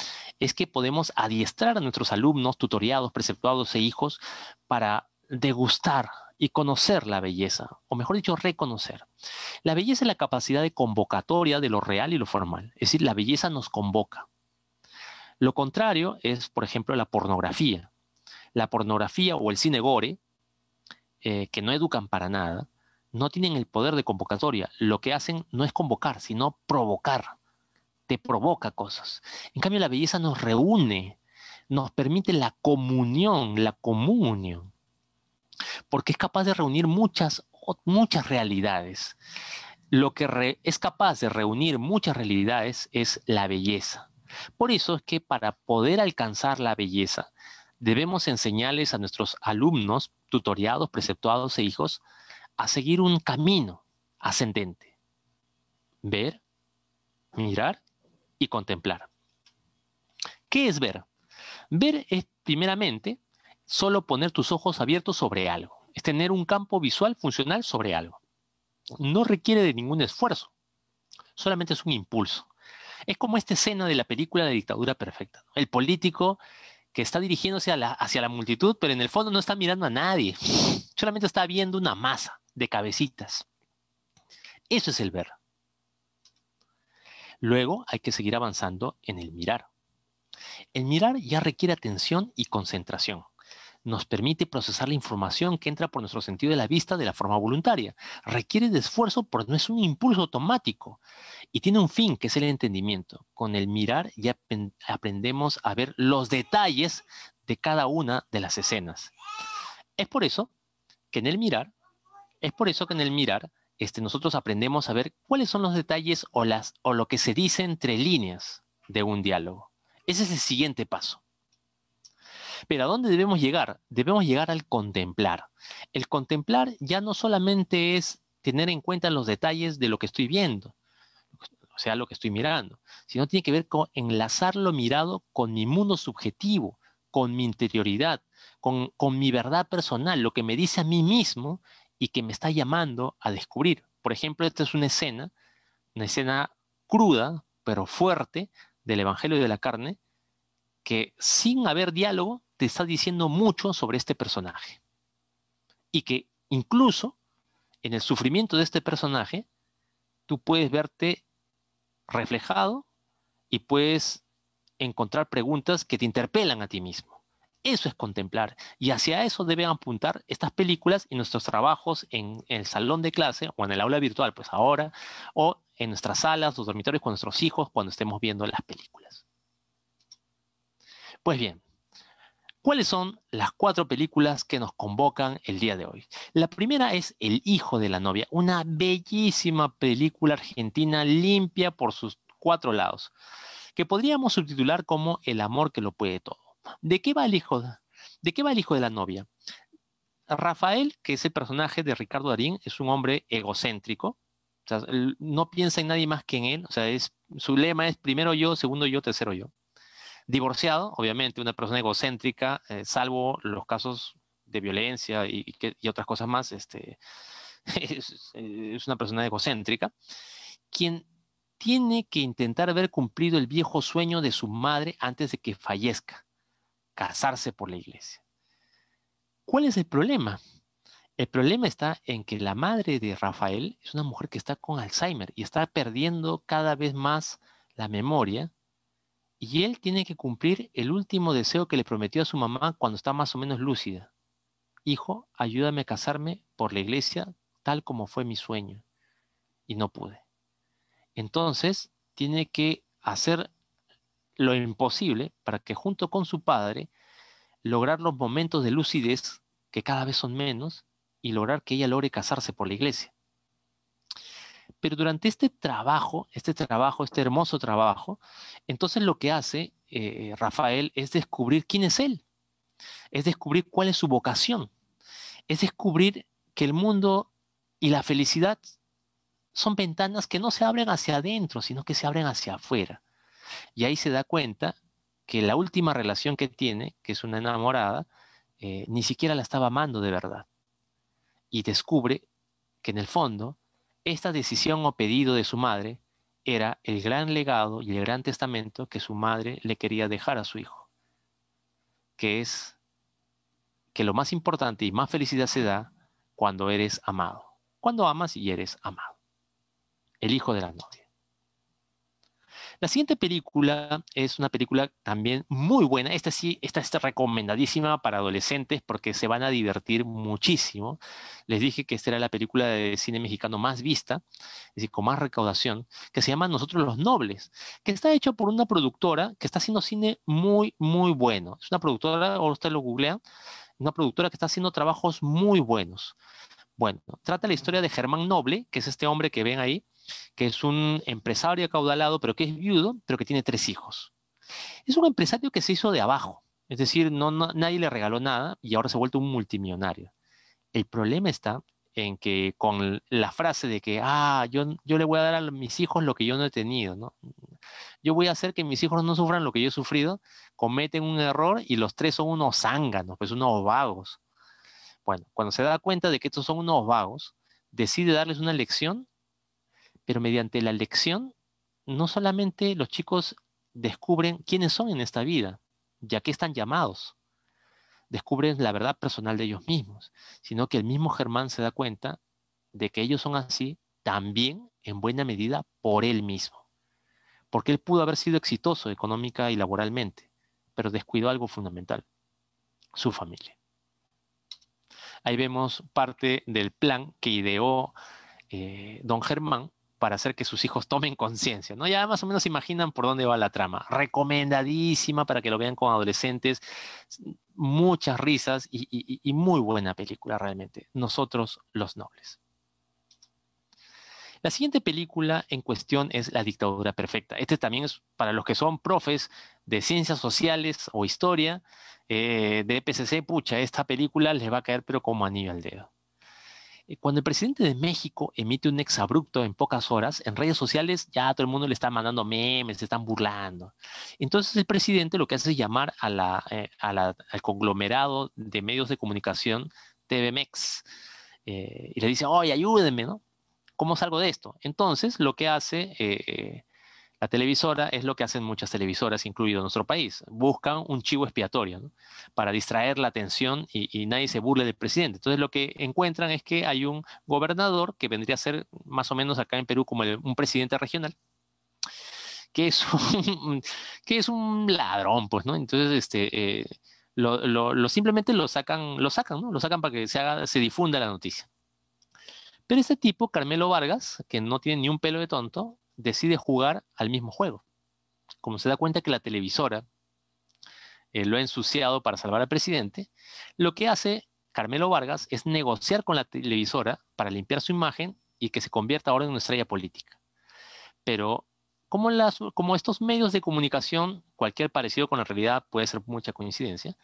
es que podemos adiestrar a nuestros alumnos, tutoriados, preceptuados e hijos para degustar y conocer la belleza, o mejor dicho, reconocer. La belleza es la capacidad de convocatoria de lo real y lo formal, es decir, la belleza nos convoca. Lo contrario es, por ejemplo, la pornografía. La pornografía o el cine gore, eh, que no educan para nada, no tienen el poder de convocatoria. Lo que hacen no es convocar, sino provocar. Te provoca cosas. En cambio, la belleza nos reúne, nos permite la comunión, la comunión. Porque es capaz de reunir muchas, muchas realidades. Lo que es capaz de reunir muchas realidades es la belleza. Por eso es que para poder alcanzar la belleza, debemos enseñarles a nuestros alumnos, tutoriados, preceptuados e hijos, a seguir un camino ascendente. Ver, mirar y contemplar. ¿Qué es ver? Ver es primeramente solo poner tus ojos abiertos sobre algo, es tener un campo visual funcional sobre algo. No requiere de ningún esfuerzo, solamente es un impulso. Es como esta escena de la película de dictadura perfecta. El político que está dirigiéndose hacia la multitud, pero en el fondo no está mirando a nadie, solamente está viendo una masa de cabecitas. Eso es el ver. Luego hay que seguir avanzando en el mirar. El mirar ya requiere atención y concentración. Nos permite procesar la información que entra por nuestro sentido de la vista de la forma voluntaria. Requiere de esfuerzo porque no es un impulso automático y tiene un fin que es el entendimiento. Con el mirar ya aprendemos a ver los detalles de cada una de las escenas. Es por eso que en el mirar es por eso que en el mirar, este, nosotros aprendemos a ver cuáles son los detalles o, las, o lo que se dice entre líneas de un diálogo. Ese es el siguiente paso. Pero ¿a dónde debemos llegar? Debemos llegar al contemplar. El contemplar ya no solamente es tener en cuenta los detalles de lo que estoy viendo, o sea, lo que estoy mirando, sino tiene que ver con enlazar lo mirado con mi mundo subjetivo, con mi interioridad, con mi verdad personal, lo que me dice a mí mismo y que me está llamando a descubrir. Por ejemplo, esta es una escena, una escena cruda, pero fuerte, del Evangelio de la carne, que sin haber diálogo te está diciendo mucho sobre este personaje. Y que incluso en el sufrimiento de este personaje, tú puedes verte reflejado y puedes encontrar preguntas que te interpelan a ti mismo. Eso es contemplar. Y hacia eso deben apuntar estas películas y nuestros trabajos en el salón de clase o en el aula virtual, pues ahora, o en nuestras salas, los dormitorios con nuestros hijos cuando estemos viendo las películas. Pues bien, ¿cuáles son las cuatro películas que nos convocan el día de hoy? La primera es El hijo de la novia, una bellísima película argentina limpia por sus cuatro lados, que podríamos subtitular como El amor que lo puede todo. ¿De qué va el hijo? ¿De qué va el hijo de la novia? Rafael, que es el personaje de Ricardo Darín, es un hombre egocéntrico. no piensa en nadie más que en él. O sea, su lema es primero yo, segundo yo, tercero yo. Divorciado, obviamente, una persona egocéntrica, eh, salvo los casos de violencia y, otras cosas más, este, es una persona egocéntrica, quien tiene que intentar haber cumplido el viejo sueño de su madre antes de que fallezca casarse por la iglesia. ¿Cuál es el problema? El problema está en que la madre de Rafael es una mujer que está con Alzheimer y está perdiendo cada vez más la memoria y él tiene que cumplir el último deseo que le prometió a su mamá cuando está más o menos lúcida. Hijo, ayúdame a casarme por la iglesia tal como fue mi sueño. Y no pude. Entonces, tiene que hacer lo imposible para que junto con su padre lograr los momentos de lucidez que cada vez son menos y lograr que ella logre casarse por la iglesia. Pero durante este trabajo, este trabajo, este hermoso trabajo, entonces lo que hace eh, Rafael es descubrir quién es él, es descubrir cuál es su vocación, es descubrir que el mundo y la felicidad son ventanas que no se abren hacia adentro, sino que se abren hacia afuera. Y ahí se da cuenta que la última relación que tiene, que es una enamorada, eh, ni siquiera la estaba amando de verdad. Y descubre que en el fondo, esta decisión o pedido de su madre era el gran legado y el gran testamento que su madre le quería dejar a su hijo, que es que lo más importante y más felicidad se da cuando eres amado, cuando amas y eres amado, el hijo de la novia. La siguiente película es una película también muy buena. Esta sí, esta está recomendadísima para adolescentes porque se van a divertir muchísimo. Les dije que esta era la película de cine mexicano más vista, es decir, con más recaudación, que se llama Nosotros los Nobles, que está hecho por una productora que está haciendo cine muy, muy bueno. Es una productora, o usted lo googlea, una productora que está haciendo trabajos muy buenos. Bueno, trata la historia de Germán Noble, que es este hombre que ven ahí, que es un empresario acaudalado, pero que es viudo, pero que tiene tres hijos. Es un empresario que se hizo de abajo, es decir, nadie le regaló nada y ahora se ha vuelto un multimillonario. El problema está en que con la frase de que, ah, yo, yo le voy a dar a mis hijos lo que yo no he tenido, ¿no? Yo voy a hacer que mis hijos no sufran lo que yo he sufrido, cometen un error y los tres son unos zánganos, pues unos vagos. Bueno, cuando se da cuenta de que estos son unos vagos, decide darles una lección pero mediante la lección, no solamente los chicos descubren quiénes son en esta vida, ya que están llamados, descubren la verdad personal de ellos mismos, sino que el mismo Germán se da cuenta de que ellos son así también en buena medida por él mismo, porque él pudo haber sido exitoso económica y laboralmente, pero descuidó algo fundamental, su familia. Ahí vemos parte del plan que ideó eh, don Germán para hacer que sus hijos tomen conciencia, ¿no? Ya más o menos imaginan por dónde va la trama. Recomendadísima para que lo vean con adolescentes. Muchas risas y, muy buena película realmente. Nosotros los nobles. La siguiente película en cuestión es La dictadura perfecta. Este también es para los que son profes de ciencias sociales o historia eh, de PCC, pucha, esta película les va a caer pero como anillo al dedo. Eh, cuando el presidente de México emite un exabrupto en pocas horas, en redes sociales ya todo el mundo le está mandando memes, se están burlando. Entonces el presidente lo que hace es llamar a la, eh, al conglomerado de medios de comunicación TVMEX eh, y le dice, oye, ayúdenme, ¿no? ¿Cómo salgo de esto? Entonces lo que hace la televisora es lo que hacen muchas televisoras, incluido nuestro país. Buscan un chivo expiatorio para distraer la atención y, nadie se burle del presidente. Entonces lo que encuentran es que hay un gobernador que vendría a ser más o menos acá en Perú como un presidente regional, que es un, que es un ladrón, pues, ¿no? Entonces, este, eh, lo, simplemente lo sacan, lo sacan, Lo sacan para que se, se difunda la noticia. Pero este tipo, Carmelo Vargas, que no tiene ni un pelo de tonto, decide jugar al mismo juego. Como se da cuenta que la televisora eh, lo ha ensuciado para salvar al presidente, lo que hace Carmelo Vargas es negociar con la televisora para limpiar su imagen y que se convierta ahora en una estrella política. Pero como, estos medios de comunicación, cualquier parecido con la realidad puede ser mucha coincidencia,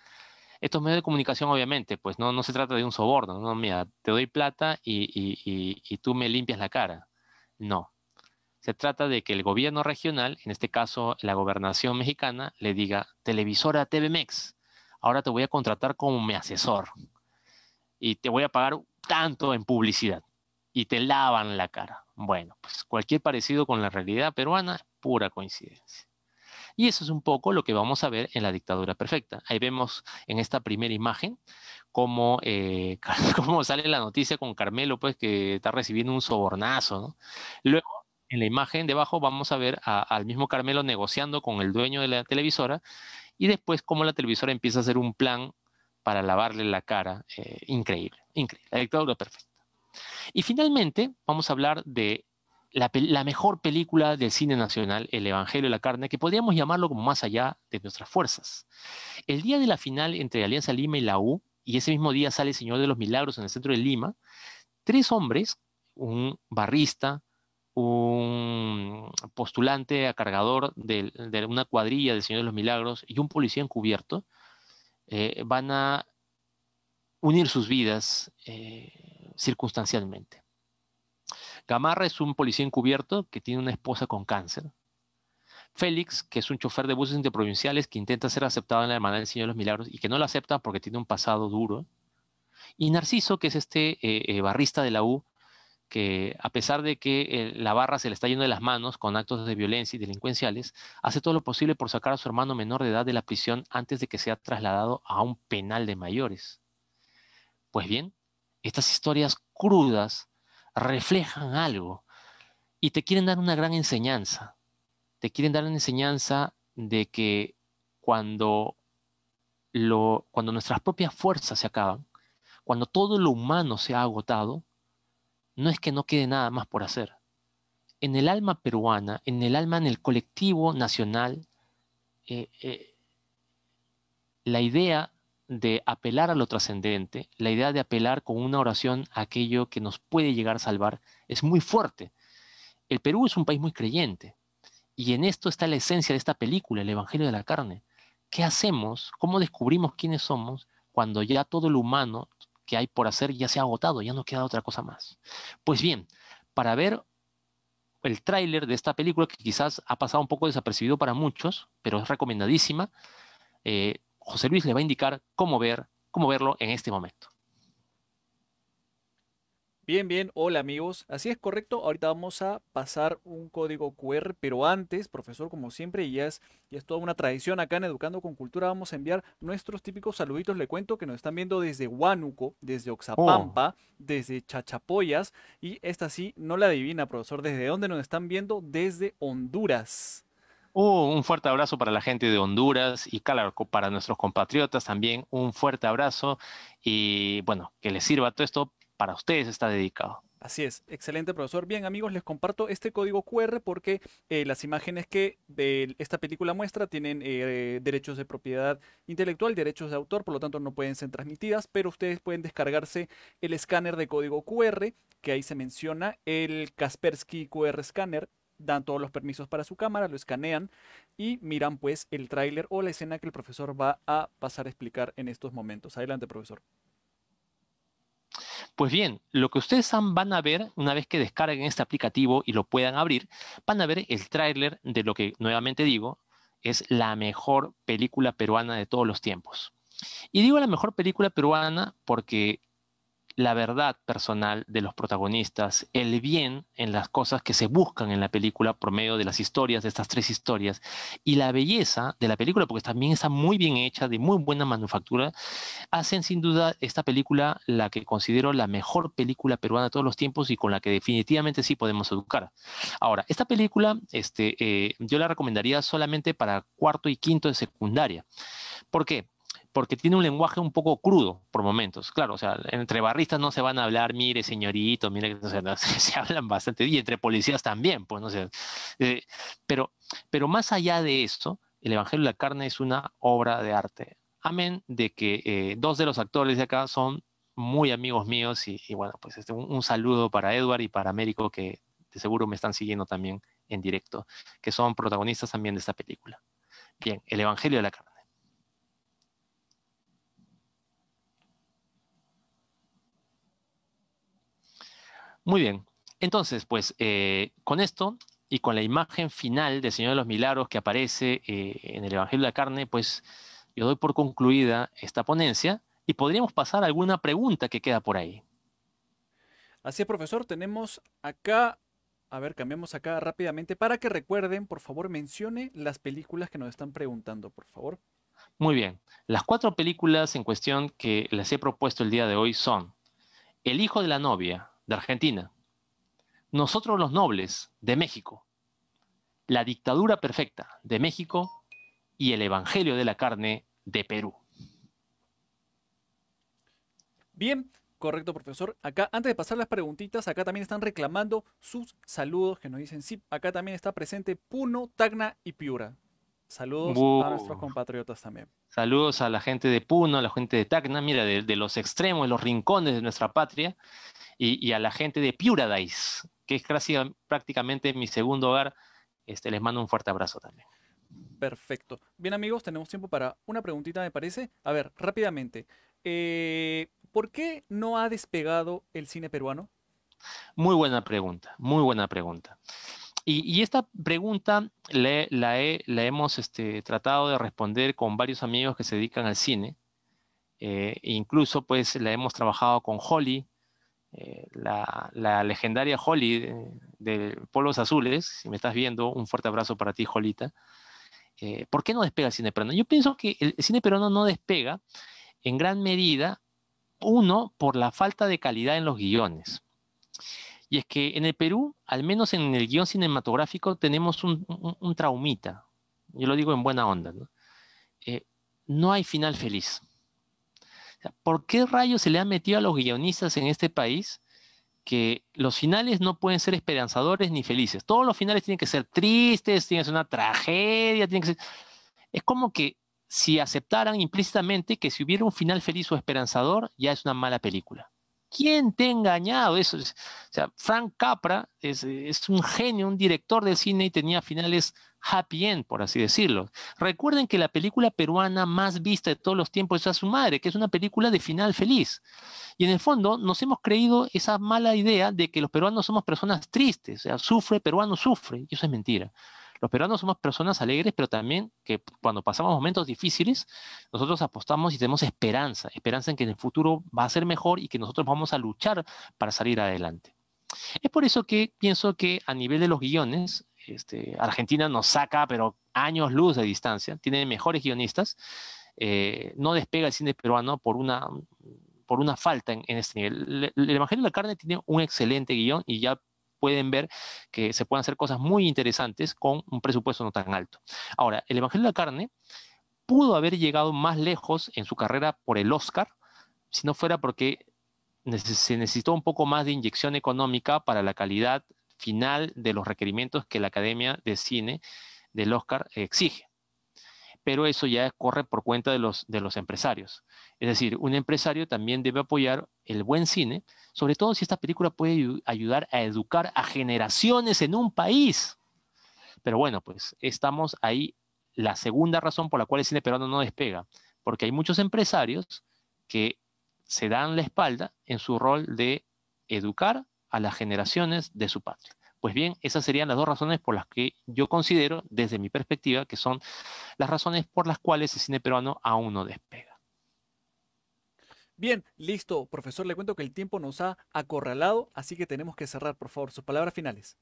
estos medios de comunicación, obviamente, pues no, se trata de un soborno, no, mira, te doy plata y, tú me limpias la cara. No, se trata de que el gobierno regional, en este caso la gobernación mexicana, le diga, televisora TVMEX, ahora te voy a contratar como mi asesor y te voy a pagar tanto en publicidad y te lavan la cara. Bueno, pues cualquier parecido con la realidad peruana pura coincidencia. Y eso es un poco lo que vamos a ver en la dictadura perfecta. Ahí vemos en esta primera imagen cómo, eh, sale la noticia con Carmelo, pues que está recibiendo un sobornazo. ¿no? Luego en la imagen debajo vamos a ver al mismo Carmelo negociando con el dueño de la televisora y después cómo la televisora empieza a hacer un plan para lavarle la cara. Eh, increíble, increíble. La perfecta. Y finalmente vamos a hablar de la, la, mejor película del cine nacional, El Evangelio de la Carne, que podríamos llamarlo como más allá de nuestras fuerzas. El día de la final entre Alianza Lima y la U, y ese mismo día sale Señor de los Milagros en el centro de Lima, tres hombres, un barrista, un postulante a cargador de, una cuadrilla del Señor de los Milagros y un policía encubierto eh, van a unir sus vidas eh, circunstancialmente. Gamarra es un policía encubierto que tiene una esposa con cáncer. Félix, que es un chofer de buses interprovinciales que intenta ser aceptado en la hermandad del Señor de los Milagros y que no lo acepta porque tiene un pasado duro. Y Narciso, que es este eh, barrista de la U, que a pesar de que eh, la barra se le está yendo de las manos con actos de violencia y delincuenciales, hace todo lo posible por sacar a su hermano menor de edad de la prisión antes de que sea trasladado a un penal de mayores. Pues bien, estas historias crudas reflejan algo y te quieren dar una gran enseñanza. Te quieren dar una enseñanza de que cuando, lo, cuando nuestras propias fuerzas se acaban, cuando todo lo humano se ha agotado, no es que no quede nada más por hacer. En el alma peruana, en el alma, en el colectivo nacional, eh, eh, la idea de apelar a lo trascendente, la idea de apelar con una oración a aquello que nos puede llegar a salvar, es muy fuerte. El Perú es un país muy creyente y en esto está la esencia de esta película, el Evangelio de la Carne. ¿Qué hacemos? ¿Cómo descubrimos quiénes somos cuando ya todo lo humano que hay por hacer ya se ha agotado, ya no queda otra cosa más. Pues bien, para ver el tráiler de esta película, que quizás ha pasado un poco desapercibido para muchos, pero es recomendadísima, eh, José Luis le va a indicar cómo, ver, cómo verlo en este momento. Bien, bien, hola amigos, así es correcto, ahorita vamos a pasar un código QR, pero antes, profesor, como siempre, y ya es, es toda una tradición acá en Educando con Cultura, vamos a enviar nuestros típicos saluditos, le cuento que nos están viendo desde Huánuco, desde oh. Oxapampa, desde Chachapoyas, y esta sí, no la adivina, profesor, ¿desde dónde nos están viendo? Desde Honduras. Oh, un fuerte abrazo para la gente de Honduras y claro, para nuestros compatriotas también un fuerte abrazo y bueno, que les sirva todo esto para ustedes está dedicado. Así es, excelente profesor. Bien amigos, les comparto este código QR porque eh, las imágenes que de esta película muestra tienen eh, derechos de propiedad intelectual, derechos de autor, por lo tanto no pueden ser transmitidas, pero ustedes pueden descargarse el escáner de código QR, que ahí se menciona, el Kaspersky QR Scanner, dan todos los permisos para su cámara, lo escanean y miran pues el tráiler o la escena que el profesor va a pasar a explicar en estos momentos. Adelante, profesor. Pues bien, lo que ustedes van a ver una vez que descarguen este aplicativo y lo puedan abrir, van a ver el tráiler de lo que nuevamente digo es la mejor película peruana de todos los tiempos. Y digo la mejor película peruana porque la verdad personal de los protagonistas, el bien en las cosas que se buscan en la película por medio de las historias, de estas tres historias, y la belleza de la película, porque también está muy bien hecha, de muy buena manufactura, hacen sin duda esta película la que considero la mejor película peruana de todos los tiempos y con la que definitivamente sí podemos educar. Ahora, esta película este, eh, yo la recomendaría solamente para cuarto y quinto de secundaria. ¿Por qué? porque tiene un lenguaje un poco crudo por momentos. Claro, o sea, entre barristas no se van a hablar, mire, señorito, mire, o se hablan bastante, y entre policías también, pues no sé. Eh, pero, pero más allá de esto, el Evangelio de la Carne es una obra de arte. Amén de que eh, dos de los actores de acá son muy amigos míos y, bueno, pues este, un, un, saludo para Edward y para Américo que de seguro me están siguiendo también en directo, que son protagonistas también de esta película. Bien, el Evangelio de la Carne. Muy bien. Entonces, pues eh, con esto y con la imagen final del Señor de los Milagros que aparece eh, en el Evangelio de la Carne, pues yo doy por concluida esta ponencia y podríamos pasar a alguna pregunta que queda por ahí. Así es, profesor, tenemos acá, a ver, cambiamos acá rápidamente para que recuerden, por favor, mencione las películas que nos están preguntando, por favor. Muy bien, las cuatro películas en cuestión que les he propuesto el día de hoy son El hijo de la novia, de Argentina. Nosotros los nobles de México. La dictadura perfecta de México y el Evangelio de la carne de Perú. Bien, correcto profesor. Acá, antes de pasar las preguntitas, acá también están reclamando sus saludos que nos dicen, sí, acá también está presente Puno, Tacna y Piura. Saludos a nuestros compatriotas también. Saludos a la gente de Puno, a la gente de Tacna, mira, de, los extremos, de los rincones de nuestra patria, y, a la gente de dice, que es casi, prácticamente mi segundo hogar. Este, les mando un fuerte abrazo también. Perfecto. Bien amigos, tenemos tiempo para una preguntita, me parece. A ver, rápidamente. Eh, ¿Por qué no ha despegado el cine peruano? Muy buena pregunta, muy buena pregunta. Y, esta pregunta la, hemos este, tratado de responder con varios amigos que se dedican al cine. Eh, e incluso pues la hemos trabajado con Holly, eh, la, legendaria Holly de, Polos Azules. Si me estás viendo, un fuerte abrazo para ti, Jolita. Eh, ¿Por qué no despega el cine peruano? Yo pienso que el cine peruano no despega en gran medida, uno, por la falta de calidad en los guiones. Y es que en el Perú, al menos en el guión cinematográfico, tenemos un, traumita. Yo lo digo en buena onda. No, eh, hay final feliz. ¿Por qué rayos se le ha metido a los guionistas en este país que los finales no pueden ser esperanzadores ni felices? Todos los finales tienen que ser tristes, tienen que ser una tragedia, tienen que ser... Es como que si aceptaran implícitamente que si hubiera un final feliz o esperanzador, ya es una mala película. ¿Quién te ha engañado? Eso sea, Frank Capra es, es, un genio, un director de cine y tenía finales happy end, por así decirlo. Recuerden que la película peruana más vista de todos los tiempos es a su madre, que es una película de final feliz. Y en el fondo nos hemos creído esa mala idea de que los peruanos somos personas tristes, o sea, sufre, peruano sufre, y eso es mentira. Los peruanos somos personas alegres, pero también que cuando pasamos momentos difíciles, nosotros apostamos y tenemos esperanza, esperanza en que en el futuro va a ser mejor y que nosotros vamos a luchar para salir adelante. Es por eso que pienso que a nivel de los guiones, este, Argentina nos saca, pero años luz de distancia, tiene mejores guionistas, eh, no despega el cine peruano por una, por una falta en, este nivel. el Evangelio de la Carne tiene un excelente guión y ya pueden ver que se pueden hacer cosas muy interesantes con un presupuesto no tan alto. Ahora, el Evangelio de la Carne pudo haber llegado más lejos en su carrera por el Oscar, si no fuera porque se necesitó un poco más de inyección económica para la calidad final de los requerimientos que la Academia de Cine del Oscar exige pero eso ya corre por cuenta de los, de los empresarios. Es decir, un empresario también debe apoyar el buen cine, sobre todo si esta película puede ayudar a educar a generaciones en un país. Pero bueno, pues estamos ahí. La segunda razón por la cual el cine peruano no despega, porque hay muchos empresarios que se dan la espalda en su rol de educar a las generaciones de su patria. Pues bien, esas serían las dos razones por las que yo considero, desde mi perspectiva, que son las razones por las cuales el cine peruano aún no despega. Bien, listo, profesor, le cuento que el tiempo nos ha acorralado, así que tenemos que cerrar, por favor, sus palabras finales.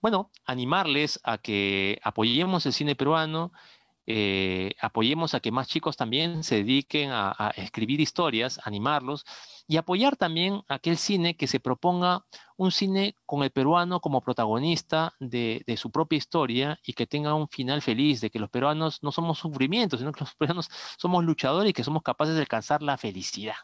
Bueno, animarles a que apoyemos el cine peruano, eh, apoyemos a que más chicos también se dediquen a, escribir historias, animarlos y apoyar también aquel cine que se proponga un cine con el peruano como protagonista de, de, su propia historia y que tenga un final feliz, de que los peruanos no somos sufrimientos, sino que los peruanos somos luchadores y que somos capaces de alcanzar la felicidad.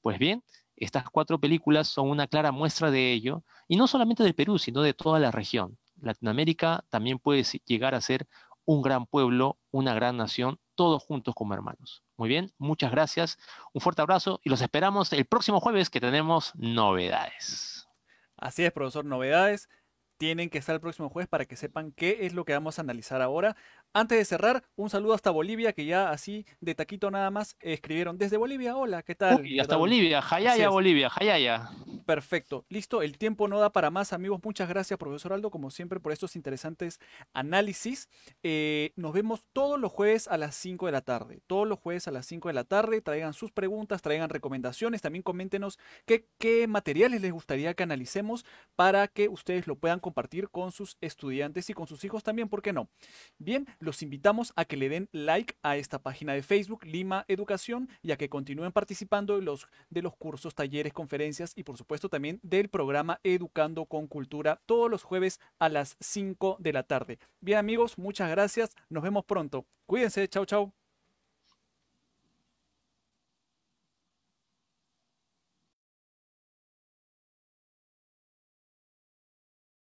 Pues bien, estas cuatro películas son una clara muestra de ello, y no solamente del Perú, sino de toda la región. Latinoamérica también puede llegar a ser un gran pueblo, una gran nación, todos juntos como hermanos. Muy bien, muchas gracias, un fuerte abrazo y los esperamos el próximo jueves que tenemos novedades. Así es, profesor, novedades. Tienen que estar el próximo jueves para que sepan qué es lo que vamos a analizar ahora. Antes de cerrar, un saludo hasta Bolivia, que ya así de taquito nada más escribieron desde Bolivia. Hola, ¿qué tal? Y hasta Bolivia, Jayaya, Bolivia, Jayaya. Perfecto, listo. El tiempo no da para más, amigos. Muchas gracias, profesor Aldo, como siempre, por estos interesantes análisis. Eh, nos vemos todos los jueves a las 5 de la tarde. Todos los jueves a las 5 de la tarde. Traigan sus preguntas, traigan recomendaciones. También coméntenos qué, qué materiales les gustaría que analicemos para que ustedes lo puedan compartir con sus estudiantes y con sus hijos también, ¿por qué no? Bien, los invitamos a que le den like a esta página de Facebook, Lima Educación, y a que continúen participando de los, de los cursos, talleres, conferencias y por supuesto también del programa Educando con Cultura todos los jueves a las 5 de la tarde. Bien amigos, muchas gracias. Nos vemos pronto. Cuídense. Chau, chau.